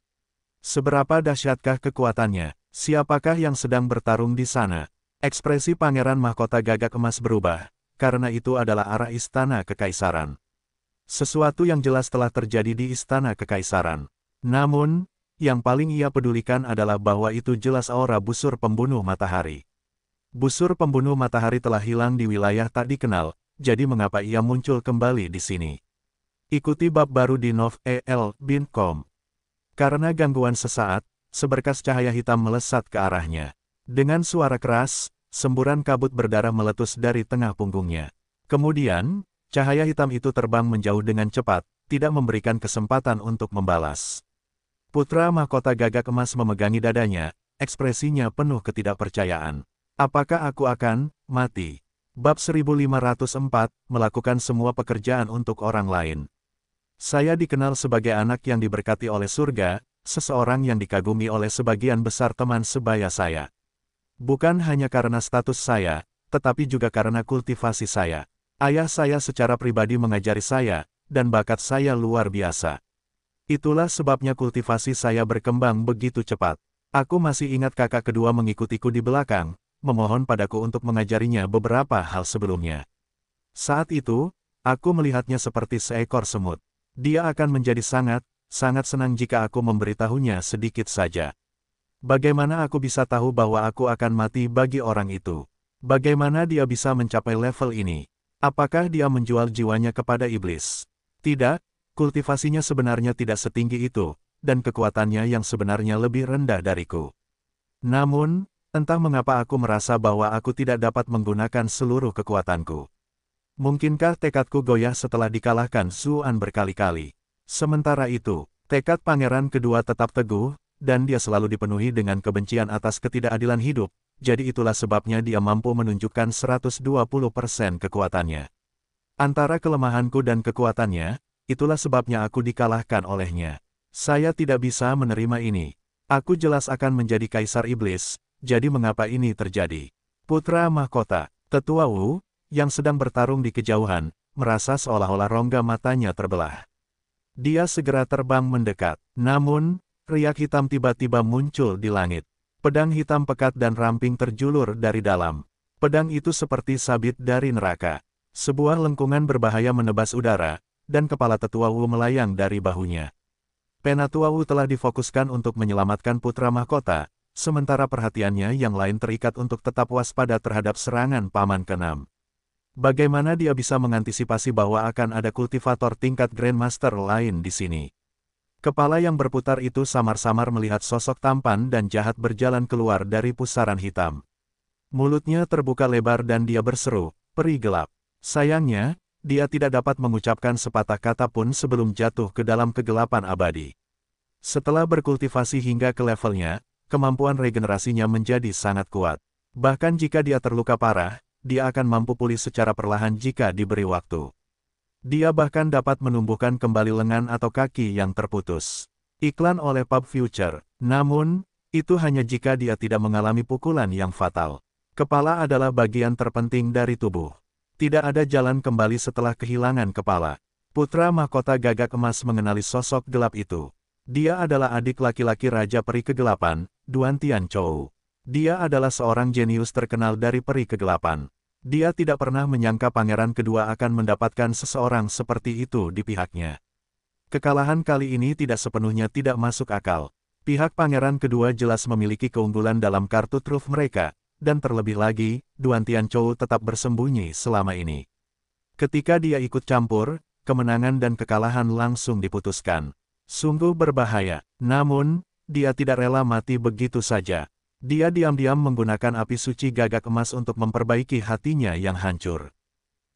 Seberapa dahsyatkah kekuatannya, Siapakah yang sedang bertarung di sana? Ekspresi pangeran mahkota gagak emas berubah, karena itu adalah arah istana kekaisaran. Sesuatu yang jelas telah terjadi di istana kekaisaran. Namun, yang paling ia pedulikan adalah bahwa itu jelas aura busur pembunuh matahari. Busur pembunuh matahari telah hilang di wilayah tak dikenal, jadi mengapa ia muncul kembali di sini? Ikuti bab baru di Nov.el.com. Karena gangguan sesaat, seberkas cahaya hitam melesat ke arahnya. Dengan suara keras, semburan kabut berdarah meletus dari tengah punggungnya. Kemudian, cahaya hitam itu terbang menjauh dengan cepat, tidak memberikan kesempatan untuk membalas. Putra mahkota gagak emas memegangi dadanya, ekspresinya penuh ketidakpercayaan. Apakah aku akan mati? Bab 1504 melakukan semua pekerjaan untuk orang lain. Saya dikenal sebagai anak yang diberkati oleh surga, seseorang yang dikagumi oleh sebagian besar teman sebaya saya. Bukan hanya karena status saya, tetapi juga karena kultivasi saya. Ayah saya secara pribadi mengajari saya, dan bakat saya luar biasa. Itulah sebabnya kultivasi saya berkembang begitu cepat. Aku masih ingat kakak kedua mengikutiku di belakang, memohon padaku untuk mengajarinya beberapa hal sebelumnya. Saat itu, aku melihatnya seperti seekor semut. Dia akan menjadi sangat, sangat senang jika aku memberitahunya sedikit saja. Bagaimana aku bisa tahu bahwa aku akan mati bagi orang itu? Bagaimana dia bisa mencapai level ini? Apakah dia menjual jiwanya kepada iblis? Tidak, kultivasinya sebenarnya tidak setinggi itu, dan kekuatannya yang sebenarnya lebih rendah dariku. Namun, entah mengapa aku merasa bahwa aku tidak dapat menggunakan seluruh kekuatanku. Mungkinkah tekadku goyah setelah dikalahkan Suan berkali-kali? Sementara itu, tekad pangeran kedua tetap teguh, dan dia selalu dipenuhi dengan kebencian atas ketidakadilan hidup, jadi itulah sebabnya dia mampu menunjukkan 120% kekuatannya. Antara kelemahanku dan kekuatannya, itulah sebabnya aku dikalahkan olehnya. Saya tidak bisa menerima ini. Aku jelas akan menjadi kaisar iblis, jadi mengapa ini terjadi? Putra mahkota, tetua Wu, yang sedang bertarung di kejauhan, merasa seolah-olah rongga matanya terbelah. Dia segera terbang mendekat. Namun, riak hitam tiba-tiba muncul di langit. Pedang hitam pekat dan ramping terjulur dari dalam. Pedang itu seperti sabit dari neraka. Sebuah lengkungan berbahaya menebas udara, dan kepala tetua Wu melayang dari bahunya. Penatua Wu telah difokuskan untuk menyelamatkan putra mahkota, sementara perhatiannya yang lain terikat untuk tetap waspada terhadap serangan paman keenam. Bagaimana dia bisa mengantisipasi bahwa akan ada kultivator tingkat Grandmaster lain di sini? Kepala yang berputar itu samar-samar melihat sosok tampan dan jahat berjalan keluar dari pusaran hitam. Mulutnya terbuka lebar dan dia berseru, peri gelap. Sayangnya, dia tidak dapat mengucapkan sepatah kata pun sebelum jatuh ke dalam kegelapan abadi. Setelah berkultivasi hingga ke levelnya, kemampuan regenerasinya menjadi sangat kuat. Bahkan jika dia terluka parah, dia akan mampu pulih secara perlahan jika diberi waktu. Dia bahkan dapat menumbuhkan kembali lengan atau kaki yang terputus. Iklan oleh Pub Future. Namun, itu hanya jika dia tidak mengalami pukulan yang fatal. Kepala adalah bagian terpenting dari tubuh. Tidak ada jalan kembali setelah kehilangan kepala. Putra mahkota gagak emas mengenali sosok gelap itu. Dia adalah adik laki-laki Raja Peri Kegelapan, Duan Chou. Dia adalah seorang jenius terkenal dari Peri Kegelapan. Dia tidak pernah menyangka pangeran kedua akan mendapatkan seseorang seperti itu di pihaknya. Kekalahan kali ini tidak sepenuhnya tidak masuk akal. Pihak pangeran kedua jelas memiliki keunggulan dalam kartu truf mereka, dan terlebih lagi, Duan Chou tetap bersembunyi selama ini. Ketika dia ikut campur, kemenangan dan kekalahan langsung diputuskan. Sungguh berbahaya, namun, dia tidak rela mati begitu saja. Dia diam-diam menggunakan api suci gagak emas untuk memperbaiki hatinya yang hancur.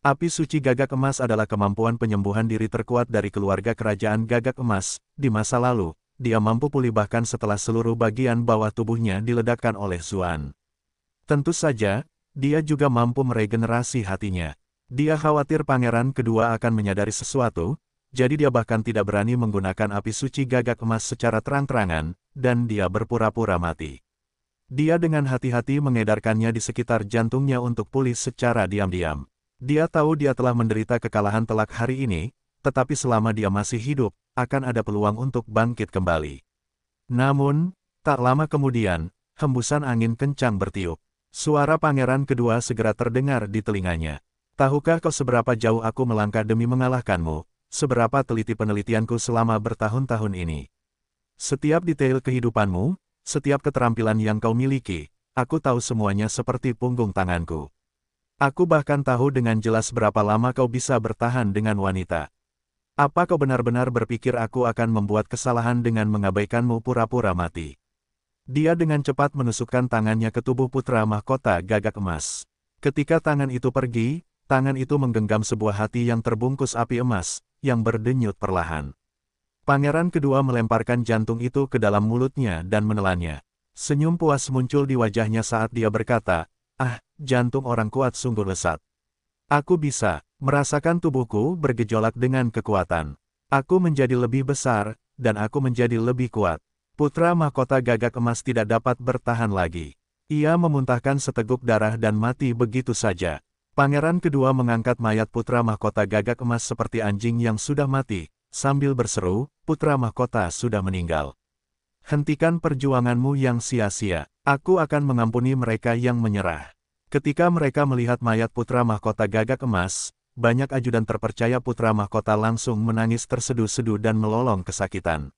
Api suci gagak emas adalah kemampuan penyembuhan diri terkuat dari keluarga kerajaan gagak emas. Di masa lalu, dia mampu pulih bahkan setelah seluruh bagian bawah tubuhnya diledakkan oleh Zuan. Tentu saja, dia juga mampu meregenerasi hatinya. Dia khawatir pangeran kedua akan menyadari sesuatu, jadi dia bahkan tidak berani menggunakan api suci gagak emas secara terang-terangan, dan dia berpura-pura mati. Dia dengan hati-hati mengedarkannya di sekitar jantungnya untuk pulih secara diam-diam. Dia tahu dia telah menderita kekalahan telak hari ini, tetapi selama dia masih hidup, akan ada peluang untuk bangkit kembali. Namun, tak lama kemudian, hembusan angin kencang bertiup. Suara pangeran kedua segera terdengar di telinganya. Tahukah kau seberapa jauh aku melangkah demi mengalahkanmu? Seberapa teliti penelitianku selama bertahun-tahun ini? Setiap detail kehidupanmu, setiap keterampilan yang kau miliki, aku tahu semuanya seperti punggung tanganku. Aku bahkan tahu dengan jelas berapa lama kau bisa bertahan dengan wanita. Apa kau benar-benar berpikir aku akan membuat kesalahan dengan mengabaikanmu pura-pura mati? Dia dengan cepat menusukkan tangannya ke tubuh putra mahkota gagak emas. Ketika tangan itu pergi, tangan itu menggenggam sebuah hati yang terbungkus api emas, yang berdenyut perlahan. Pangeran kedua melemparkan jantung itu ke dalam mulutnya dan menelannya. Senyum puas muncul di wajahnya saat dia berkata, Ah, jantung orang kuat sungguh lesat. Aku bisa merasakan tubuhku bergejolak dengan kekuatan. Aku menjadi lebih besar, dan aku menjadi lebih kuat. Putra mahkota gagak emas tidak dapat bertahan lagi. Ia memuntahkan seteguk darah dan mati begitu saja. Pangeran kedua mengangkat mayat putra mahkota gagak emas seperti anjing yang sudah mati, Sambil berseru, putra mahkota sudah meninggal. Hentikan perjuanganmu yang sia-sia. Aku akan mengampuni mereka yang menyerah. Ketika mereka melihat mayat putra mahkota gagak emas, banyak ajudan terpercaya putra mahkota langsung menangis terseduh-seduh dan melolong kesakitan.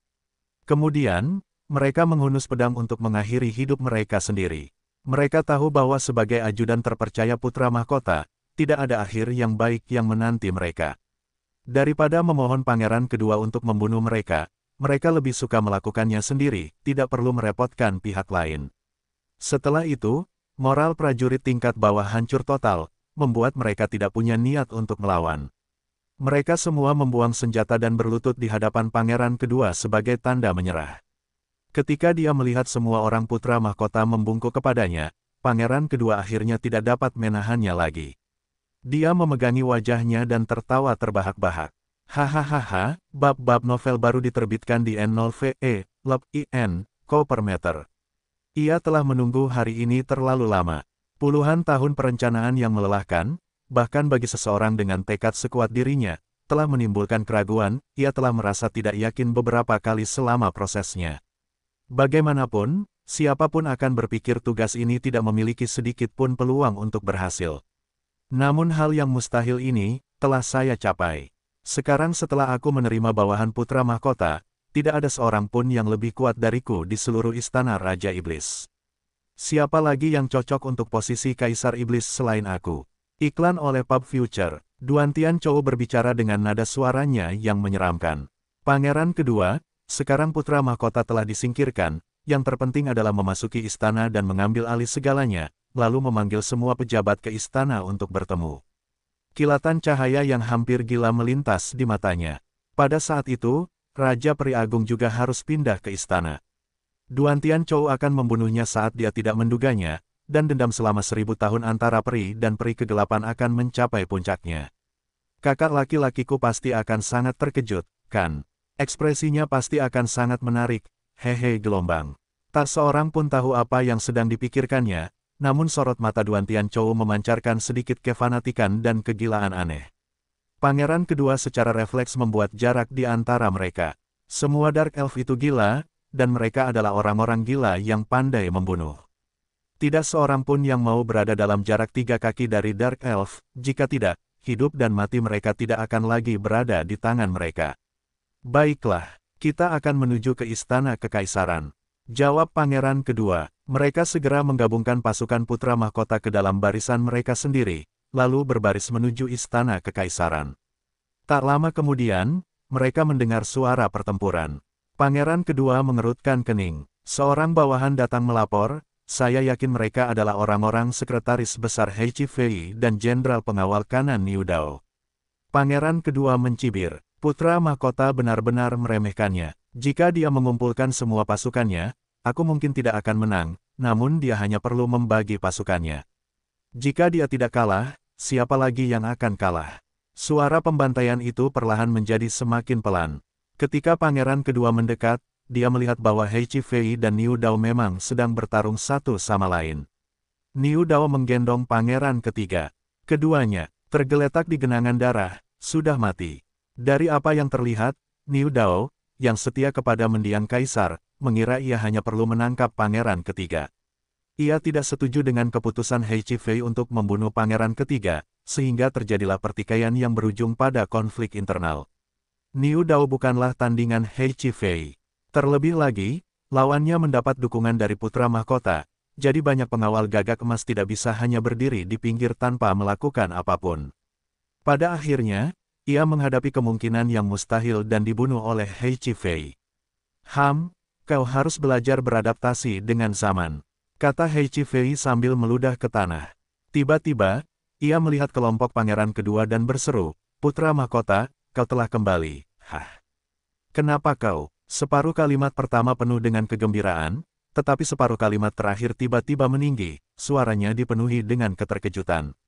Kemudian, mereka menghunus pedang untuk mengakhiri hidup mereka sendiri. Mereka tahu bahwa sebagai ajudan terpercaya putra mahkota, tidak ada akhir yang baik yang menanti mereka. Daripada memohon pangeran kedua untuk membunuh mereka, mereka lebih suka melakukannya sendiri, tidak perlu merepotkan pihak lain. Setelah itu, moral prajurit tingkat bawah hancur total, membuat mereka tidak punya niat untuk melawan. Mereka semua membuang senjata dan berlutut di hadapan pangeran kedua sebagai tanda menyerah. Ketika dia melihat semua orang putra mahkota membungkuk kepadanya, pangeran kedua akhirnya tidak dapat menahannya lagi. Dia memegangi wajahnya dan tertawa terbahak-bahak. Hahaha, bab-bab novel baru diterbitkan di N0VE, Lab IN, Co meter. Ia telah menunggu hari ini terlalu lama. Puluhan tahun perencanaan yang melelahkan, bahkan bagi seseorang dengan tekad sekuat dirinya, telah menimbulkan keraguan, ia telah merasa tidak yakin beberapa kali selama prosesnya. Bagaimanapun, siapapun akan berpikir tugas ini tidak memiliki sedikit pun peluang untuk berhasil. Namun hal yang mustahil ini, telah saya capai. Sekarang setelah aku menerima bawahan putra mahkota, tidak ada seorang pun yang lebih kuat dariku di seluruh istana Raja Iblis. Siapa lagi yang cocok untuk posisi Kaisar Iblis selain aku? Iklan oleh Pub Future, Duan Tian Chou berbicara dengan nada suaranya yang menyeramkan. Pangeran kedua, sekarang putra mahkota telah disingkirkan, yang terpenting adalah memasuki istana dan mengambil alih segalanya, lalu memanggil semua pejabat ke istana untuk bertemu. Kilatan cahaya yang hampir gila melintas di matanya. Pada saat itu, Raja Peri Agung juga harus pindah ke istana. Duantian Chou akan membunuhnya saat dia tidak menduganya, dan dendam selama seribu tahun antara peri dan peri kegelapan akan mencapai puncaknya. Kakak laki-lakiku pasti akan sangat terkejut, kan? Ekspresinya pasti akan sangat menarik, hehe gelombang. Tak seorang pun tahu apa yang sedang dipikirkannya, namun sorot mata Duan Tian Chou memancarkan sedikit kefanatikan dan kegilaan aneh. Pangeran kedua secara refleks membuat jarak di antara mereka. Semua Dark Elf itu gila, dan mereka adalah orang-orang gila yang pandai membunuh. Tidak seorang pun yang mau berada dalam jarak tiga kaki dari Dark Elf, jika tidak, hidup dan mati mereka tidak akan lagi berada di tangan mereka. Baiklah, kita akan menuju ke Istana Kekaisaran. Jawab pangeran kedua, mereka segera menggabungkan pasukan putra mahkota ke dalam barisan mereka sendiri, lalu berbaris menuju istana kekaisaran. Tak lama kemudian, mereka mendengar suara pertempuran. Pangeran kedua mengerutkan kening. Seorang bawahan datang melapor, saya yakin mereka adalah orang-orang sekretaris besar Heichi Fei dan jenderal pengawal kanan Niu Dao. Pangeran kedua mencibir, putra mahkota benar-benar meremehkannya. Jika dia mengumpulkan semua pasukannya, aku mungkin tidak akan menang, namun dia hanya perlu membagi pasukannya. Jika dia tidak kalah, siapa lagi yang akan kalah? Suara pembantaian itu perlahan menjadi semakin pelan. Ketika pangeran kedua mendekat, dia melihat bahwa Hei Chi Fei dan Niu Dao memang sedang bertarung satu sama lain. Niu Dao menggendong pangeran ketiga. Keduanya, tergeletak di genangan darah, sudah mati. Dari apa yang terlihat, Niu Dao, yang setia kepada mendiang kaisar, mengira ia hanya perlu menangkap pangeran ketiga. Ia tidak setuju dengan keputusan Hei Fei untuk membunuh pangeran ketiga, sehingga terjadilah pertikaian yang berujung pada konflik internal. Niu Dao bukanlah tandingan Hei Fei. Terlebih lagi, lawannya mendapat dukungan dari putra mahkota, jadi banyak pengawal gagak emas tidak bisa hanya berdiri di pinggir tanpa melakukan apapun. Pada akhirnya, ia menghadapi kemungkinan yang mustahil dan dibunuh oleh Hei Chi Fei. Ham, kau harus belajar beradaptasi dengan zaman, kata Hei Chi Fei sambil meludah ke tanah. Tiba-tiba, ia melihat kelompok pangeran kedua dan berseru, Putra Mahkota, kau telah kembali, hah. Kenapa kau? Separuh kalimat pertama penuh dengan kegembiraan, tetapi separuh kalimat terakhir tiba-tiba meninggi, suaranya dipenuhi dengan keterkejutan.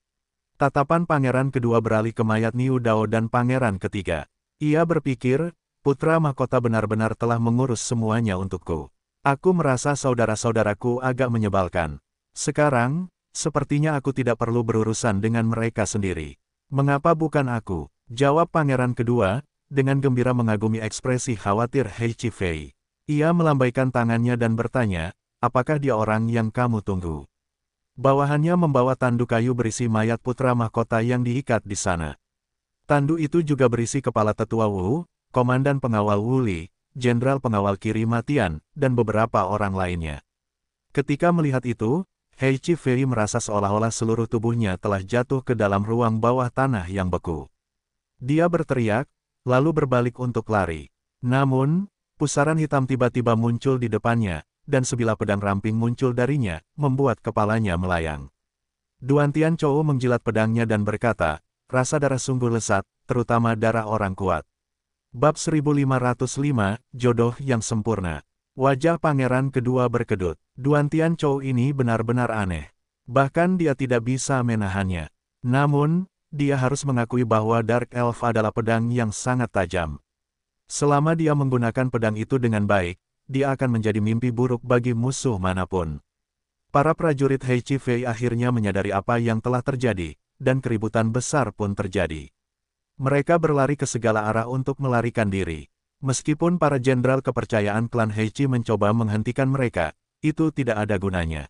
Tatapan pangeran kedua beralih ke mayat Niu Dao dan pangeran ketiga. Ia berpikir, putra mahkota benar-benar telah mengurus semuanya untukku. Aku merasa saudara-saudaraku agak menyebalkan. Sekarang, sepertinya aku tidak perlu berurusan dengan mereka sendiri. Mengapa bukan aku? Jawab pangeran kedua, dengan gembira mengagumi ekspresi khawatir Hei Chi Fei. Ia melambaikan tangannya dan bertanya, apakah dia orang yang kamu tunggu? Bawahannya membawa tandu kayu berisi mayat putra mahkota yang diikat di sana. Tandu itu juga berisi kepala tetua Wu, komandan pengawal Wu jenderal pengawal kiri Matian, dan beberapa orang lainnya. Ketika melihat itu, Hei Chi Fei merasa seolah-olah seluruh tubuhnya telah jatuh ke dalam ruang bawah tanah yang beku. Dia berteriak, lalu berbalik untuk lari. Namun, pusaran hitam tiba-tiba muncul di depannya, dan sebilah pedang ramping muncul darinya, membuat kepalanya melayang. Duan Tian Chou menjilat pedangnya dan berkata, rasa darah sungguh lesat, terutama darah orang kuat. Bab 1505, Jodoh yang Sempurna. Wajah pangeran kedua berkedut. Duan Tian Chou ini benar-benar aneh. Bahkan dia tidak bisa menahannya. Namun, dia harus mengakui bahwa Dark Elf adalah pedang yang sangat tajam. Selama dia menggunakan pedang itu dengan baik, dia akan menjadi mimpi buruk bagi musuh manapun. Para prajurit Chi Fei akhirnya menyadari apa yang telah terjadi, dan keributan besar pun terjadi. Mereka berlari ke segala arah untuk melarikan diri. Meskipun para jenderal kepercayaan klan Chi mencoba menghentikan mereka, itu tidak ada gunanya.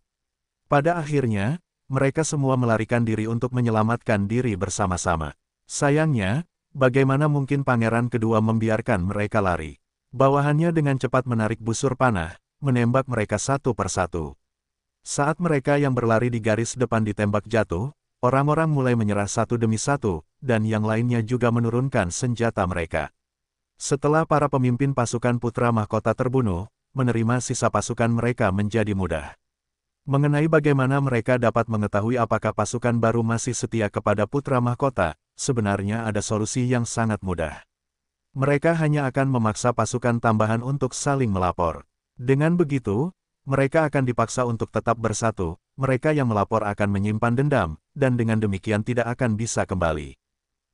Pada akhirnya, mereka semua melarikan diri untuk menyelamatkan diri bersama-sama. Sayangnya, bagaimana mungkin pangeran kedua membiarkan mereka lari? Bawahannya dengan cepat menarik busur panah, menembak mereka satu persatu. Saat mereka yang berlari di garis depan ditembak jatuh, orang-orang mulai menyerah satu demi satu, dan yang lainnya juga menurunkan senjata mereka. Setelah para pemimpin pasukan putra mahkota terbunuh, menerima sisa pasukan mereka menjadi mudah. Mengenai bagaimana mereka dapat mengetahui apakah pasukan baru masih setia kepada putra mahkota, sebenarnya ada solusi yang sangat mudah mereka hanya akan memaksa pasukan tambahan untuk saling melapor. Dengan begitu, mereka akan dipaksa untuk tetap bersatu, mereka yang melapor akan menyimpan dendam, dan dengan demikian tidak akan bisa kembali.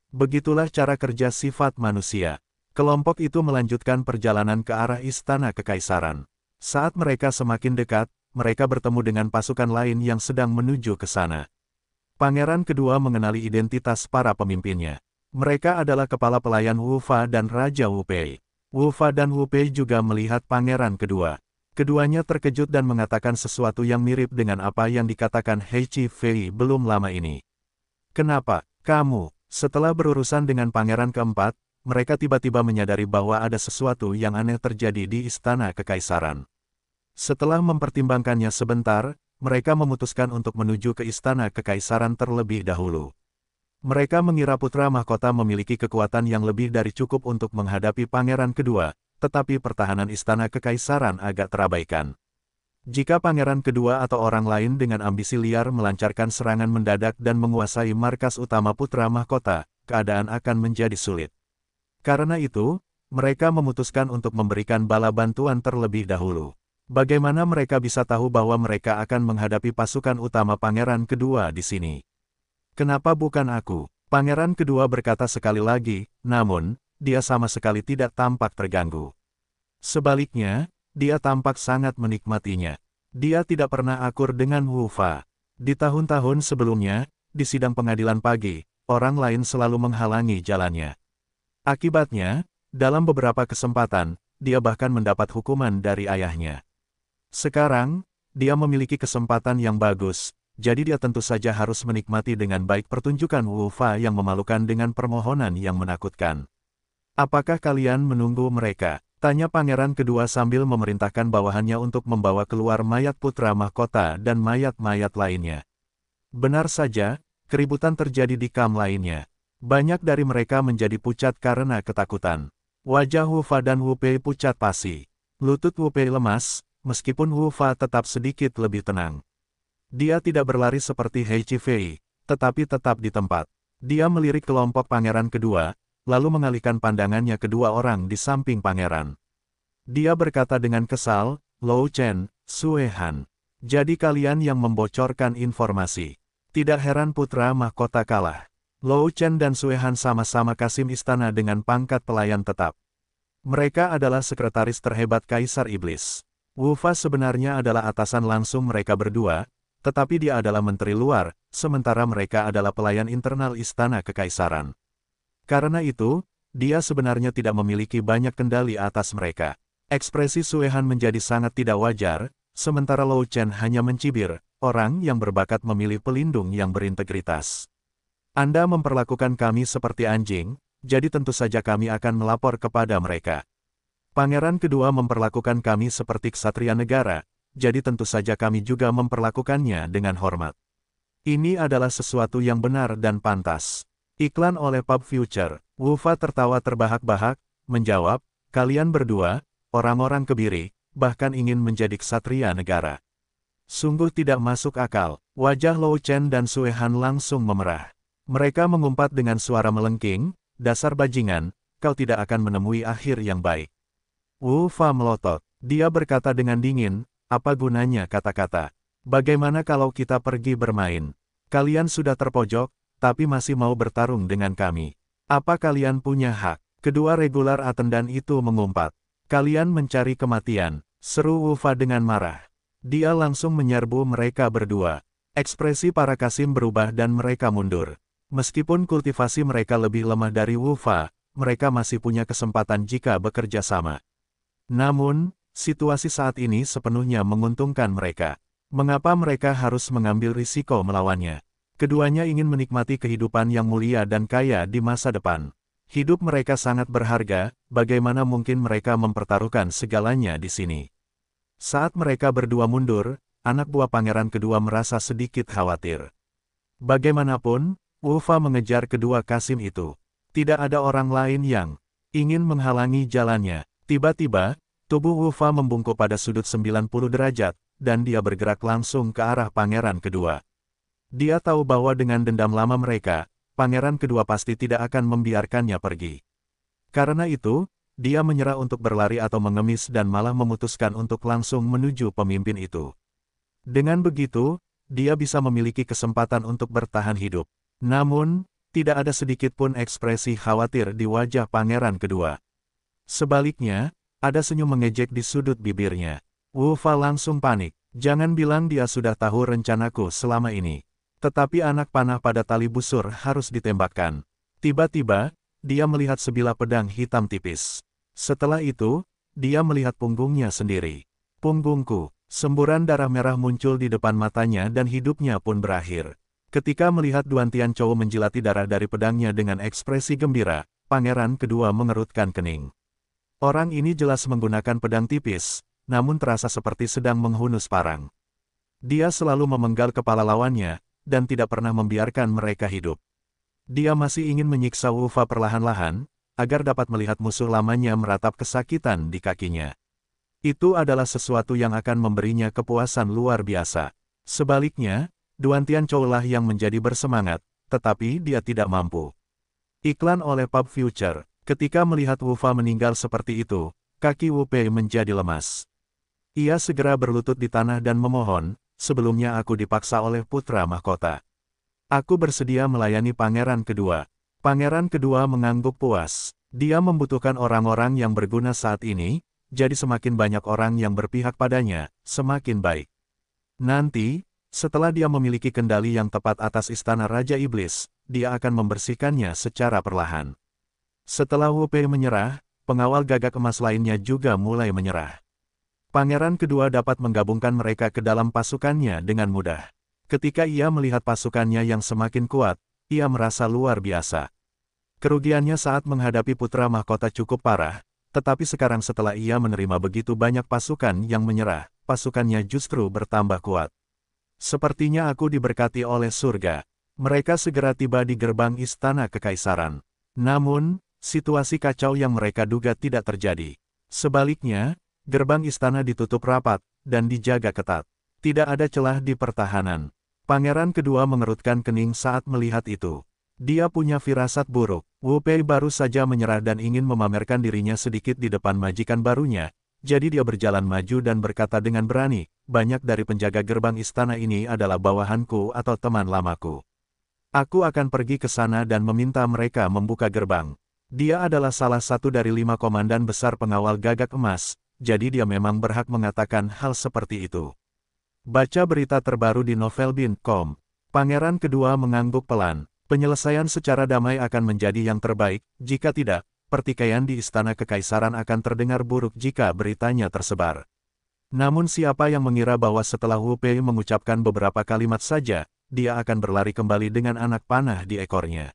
Begitulah cara kerja sifat manusia. Kelompok itu melanjutkan perjalanan ke arah istana kekaisaran. Saat mereka semakin dekat, mereka bertemu dengan pasukan lain yang sedang menuju ke sana. Pangeran kedua mengenali identitas para pemimpinnya. Mereka adalah kepala pelayan Wufa dan Raja Wupei. Wufa dan Wupei juga melihat pangeran kedua. Keduanya terkejut dan mengatakan sesuatu yang mirip dengan apa yang dikatakan Heichi Fei belum lama ini. Kenapa, kamu, setelah berurusan dengan pangeran keempat, mereka tiba-tiba menyadari bahwa ada sesuatu yang aneh terjadi di istana kekaisaran. Setelah mempertimbangkannya sebentar, mereka memutuskan untuk menuju ke istana kekaisaran terlebih dahulu. Mereka mengira putra mahkota memiliki kekuatan yang lebih dari cukup untuk menghadapi pangeran kedua, tetapi pertahanan istana kekaisaran agak terabaikan. Jika pangeran kedua atau orang lain dengan ambisi liar melancarkan serangan mendadak dan menguasai markas utama putra mahkota, keadaan akan menjadi sulit. Karena itu, mereka memutuskan untuk memberikan bala bantuan terlebih dahulu. Bagaimana mereka bisa tahu bahwa mereka akan menghadapi pasukan utama pangeran kedua di sini? Kenapa bukan aku? Pangeran kedua berkata sekali lagi, namun, dia sama sekali tidak tampak terganggu. Sebaliknya, dia tampak sangat menikmatinya. Dia tidak pernah akur dengan Wu Di tahun-tahun sebelumnya, di sidang pengadilan pagi, orang lain selalu menghalangi jalannya. Akibatnya, dalam beberapa kesempatan, dia bahkan mendapat hukuman dari ayahnya. Sekarang, dia memiliki kesempatan yang bagus, jadi dia tentu saja harus menikmati dengan baik pertunjukan Wufa yang memalukan dengan permohonan yang menakutkan. Apakah kalian menunggu mereka? Tanya pangeran kedua sambil memerintahkan bawahannya untuk membawa keluar mayat putra mahkota dan mayat-mayat lainnya. Benar saja, keributan terjadi di kam lainnya. Banyak dari mereka menjadi pucat karena ketakutan. Wajah Wufa dan Pei pucat pasi. Lutut Pei lemas, meskipun Wufa tetap sedikit lebih tenang. Dia tidak berlari seperti Hei Fei, tetapi tetap di tempat. Dia melirik kelompok pangeran kedua, lalu mengalihkan pandangannya kedua orang di samping pangeran. Dia berkata dengan kesal, Lou Chen, Sue Han. Jadi kalian yang membocorkan informasi. Tidak heran putra mahkota kalah. Lou Chen dan Sue Han sama-sama kasim istana dengan pangkat pelayan tetap. Mereka adalah sekretaris terhebat Kaisar Iblis. Wufa sebenarnya adalah atasan langsung mereka berdua, tetapi dia adalah menteri luar, sementara mereka adalah pelayan internal istana kekaisaran. Karena itu, dia sebenarnya tidak memiliki banyak kendali atas mereka. Ekspresi Suehan menjadi sangat tidak wajar, sementara Lou Chen hanya mencibir, orang yang berbakat memilih pelindung yang berintegritas. Anda memperlakukan kami seperti anjing, jadi tentu saja kami akan melapor kepada mereka. Pangeran kedua memperlakukan kami seperti ksatria negara, jadi tentu saja kami juga memperlakukannya dengan hormat. Ini adalah sesuatu yang benar dan pantas. Iklan oleh Pub Future, Wufa tertawa terbahak-bahak, menjawab, kalian berdua, orang-orang kebiri, bahkan ingin menjadi ksatria negara. Sungguh tidak masuk akal, wajah Lou Chen dan Sue langsung memerah. Mereka mengumpat dengan suara melengking, dasar bajingan, kau tidak akan menemui akhir yang baik. Wu Fa melotot, dia berkata dengan dingin, apa gunanya kata-kata? Bagaimana kalau kita pergi bermain? Kalian sudah terpojok, tapi masih mau bertarung dengan kami. Apa kalian punya hak? Kedua regular atendan itu mengumpat. Kalian mencari kematian, seru Wufa dengan marah. Dia langsung menyerbu mereka berdua. Ekspresi para Kasim berubah dan mereka mundur. Meskipun kultivasi mereka lebih lemah dari Wufa, mereka masih punya kesempatan jika bekerja sama. Namun, situasi saat ini sepenuhnya menguntungkan mereka. Mengapa mereka harus mengambil risiko melawannya? Keduanya ingin menikmati kehidupan yang mulia dan kaya di masa depan. Hidup mereka sangat berharga, bagaimana mungkin mereka mempertaruhkan segalanya di sini. Saat mereka berdua mundur, anak buah pangeran kedua merasa sedikit khawatir. Bagaimanapun, Ufa mengejar kedua Kasim itu. Tidak ada orang lain yang ingin menghalangi jalannya. Tiba-tiba, Tubuh Wufa membungkuk pada sudut 90 derajat, dan dia bergerak langsung ke arah pangeran kedua. Dia tahu bahwa dengan dendam lama mereka, pangeran kedua pasti tidak akan membiarkannya pergi. Karena itu, dia menyerah untuk berlari atau mengemis dan malah memutuskan untuk langsung menuju pemimpin itu. Dengan begitu, dia bisa memiliki kesempatan untuk bertahan hidup. Namun, tidak ada sedikit pun ekspresi khawatir di wajah pangeran kedua. Sebaliknya, ada senyum mengejek di sudut bibirnya. Ufa langsung panik. Jangan bilang dia sudah tahu rencanaku selama ini. Tetapi anak panah pada tali busur harus ditembakkan. Tiba-tiba, dia melihat sebilah pedang hitam tipis. Setelah itu, dia melihat punggungnya sendiri. Punggungku, semburan darah merah muncul di depan matanya dan hidupnya pun berakhir. Ketika melihat Duan Tian Chou menjilati darah dari pedangnya dengan ekspresi gembira, pangeran kedua mengerutkan kening. Orang ini jelas menggunakan pedang tipis, namun terasa seperti sedang menghunus parang. Dia selalu memenggal kepala lawannya, dan tidak pernah membiarkan mereka hidup. Dia masih ingin menyiksa Ufa perlahan-lahan, agar dapat melihat musuh lamanya meratap kesakitan di kakinya. Itu adalah sesuatu yang akan memberinya kepuasan luar biasa. Sebaliknya, Duan Chou lah yang menjadi bersemangat, tetapi dia tidak mampu. Iklan oleh Pub Future Ketika melihat Wufa meninggal seperti itu, kaki Wupei menjadi lemas. Ia segera berlutut di tanah dan memohon, sebelumnya aku dipaksa oleh putra mahkota. Aku bersedia melayani pangeran kedua. Pangeran kedua mengangguk puas. Dia membutuhkan orang-orang yang berguna saat ini, jadi semakin banyak orang yang berpihak padanya, semakin baik. Nanti, setelah dia memiliki kendali yang tepat atas istana Raja Iblis, dia akan membersihkannya secara perlahan. Setelah Wu Pei menyerah, pengawal gagak emas lainnya juga mulai menyerah. Pangeran kedua dapat menggabungkan mereka ke dalam pasukannya dengan mudah. Ketika ia melihat pasukannya yang semakin kuat, ia merasa luar biasa. Kerugiannya saat menghadapi putra mahkota cukup parah, tetapi sekarang setelah ia menerima begitu banyak pasukan yang menyerah, pasukannya justru bertambah kuat. Sepertinya aku diberkati oleh surga. Mereka segera tiba di gerbang istana kekaisaran. Namun, situasi kacau yang mereka duga tidak terjadi. Sebaliknya, gerbang istana ditutup rapat, dan dijaga ketat. Tidak ada celah di pertahanan. Pangeran kedua mengerutkan kening saat melihat itu. Dia punya firasat buruk. Wu Pei baru saja menyerah dan ingin memamerkan dirinya sedikit di depan majikan barunya, jadi dia berjalan maju dan berkata dengan berani, banyak dari penjaga gerbang istana ini adalah bawahanku atau teman lamaku. Aku akan pergi ke sana dan meminta mereka membuka gerbang. Dia adalah salah satu dari lima komandan besar pengawal gagak emas, jadi dia memang berhak mengatakan hal seperti itu. Baca berita terbaru di novelbin.com. Pangeran kedua mengangguk pelan. Penyelesaian secara damai akan menjadi yang terbaik, jika tidak, pertikaian di istana kekaisaran akan terdengar buruk jika beritanya tersebar. Namun siapa yang mengira bahwa setelah Wu Pei mengucapkan beberapa kalimat saja, dia akan berlari kembali dengan anak panah di ekornya.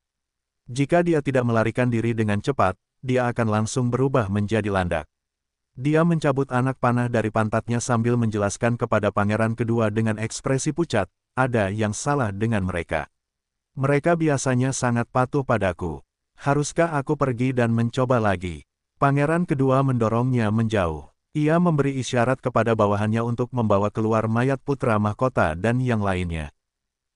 Jika dia tidak melarikan diri dengan cepat, dia akan langsung berubah menjadi landak. Dia mencabut anak panah dari pantatnya sambil menjelaskan kepada pangeran kedua dengan ekspresi pucat, ada yang salah dengan mereka. Mereka biasanya sangat patuh padaku. Haruskah aku pergi dan mencoba lagi? Pangeran kedua mendorongnya menjauh. Ia memberi isyarat kepada bawahannya untuk membawa keluar mayat putra mahkota dan yang lainnya.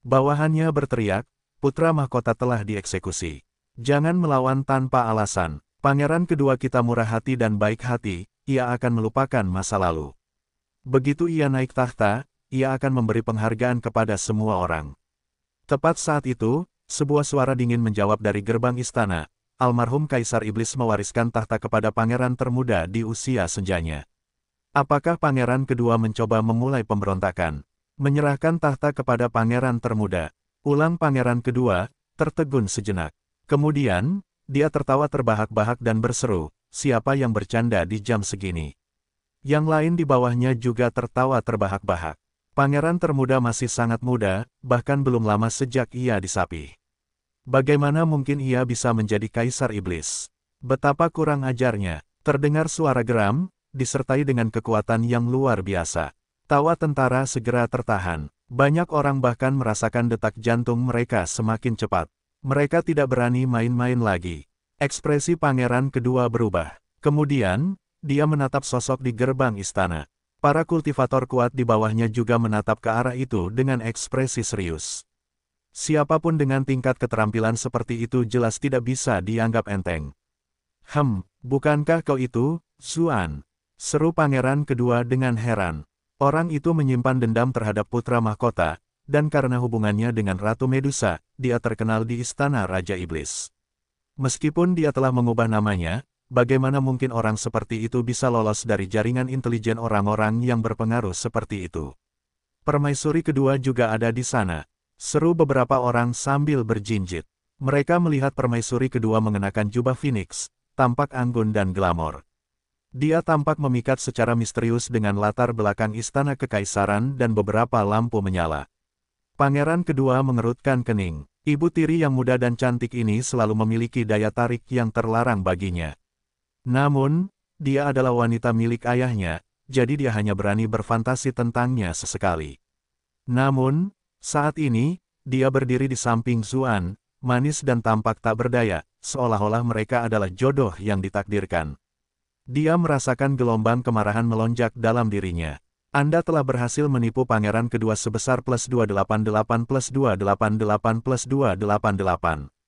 Bawahannya berteriak, putra mahkota telah dieksekusi. Jangan melawan tanpa alasan, pangeran kedua kita murah hati dan baik hati, ia akan melupakan masa lalu. Begitu ia naik tahta, ia akan memberi penghargaan kepada semua orang. Tepat saat itu, sebuah suara dingin menjawab dari gerbang istana, almarhum Kaisar Iblis mewariskan tahta kepada pangeran termuda di usia senjanya. Apakah pangeran kedua mencoba memulai pemberontakan? Menyerahkan tahta kepada pangeran termuda. Ulang pangeran kedua, tertegun sejenak. Kemudian, dia tertawa terbahak-bahak dan berseru, siapa yang bercanda di jam segini? Yang lain di bawahnya juga tertawa terbahak-bahak. Pangeran termuda masih sangat muda, bahkan belum lama sejak ia disapi. Bagaimana mungkin ia bisa menjadi kaisar iblis? Betapa kurang ajarnya, terdengar suara geram, disertai dengan kekuatan yang luar biasa. Tawa tentara segera tertahan, banyak orang bahkan merasakan detak jantung mereka semakin cepat. Mereka tidak berani main-main lagi. Ekspresi pangeran kedua berubah. Kemudian, dia menatap sosok di gerbang istana. Para kultivator kuat di bawahnya juga menatap ke arah itu dengan ekspresi serius. Siapapun dengan tingkat keterampilan seperti itu jelas tidak bisa dianggap enteng. Hem, bukankah kau itu, Zuan? Seru pangeran kedua dengan heran. Orang itu menyimpan dendam terhadap putra mahkota, dan karena hubungannya dengan Ratu Medusa, dia terkenal di istana Raja Iblis. Meskipun dia telah mengubah namanya, bagaimana mungkin orang seperti itu bisa lolos dari jaringan intelijen orang-orang yang berpengaruh seperti itu? Permaisuri kedua juga ada di sana. Seru beberapa orang sambil berjinjit. Mereka melihat permaisuri kedua mengenakan jubah phoenix, tampak anggun dan glamor. Dia tampak memikat secara misterius dengan latar belakang istana kekaisaran dan beberapa lampu menyala. Pangeran kedua mengerutkan kening. Ibu tiri yang muda dan cantik ini selalu memiliki daya tarik yang terlarang baginya. Namun, dia adalah wanita milik ayahnya, jadi dia hanya berani berfantasi tentangnya sesekali. Namun, saat ini, dia berdiri di samping Zuan, manis dan tampak tak berdaya, seolah-olah mereka adalah jodoh yang ditakdirkan. Dia merasakan gelombang kemarahan melonjak dalam dirinya. Anda telah berhasil menipu pangeran kedua sebesar plus 288 plus 288 plus 288.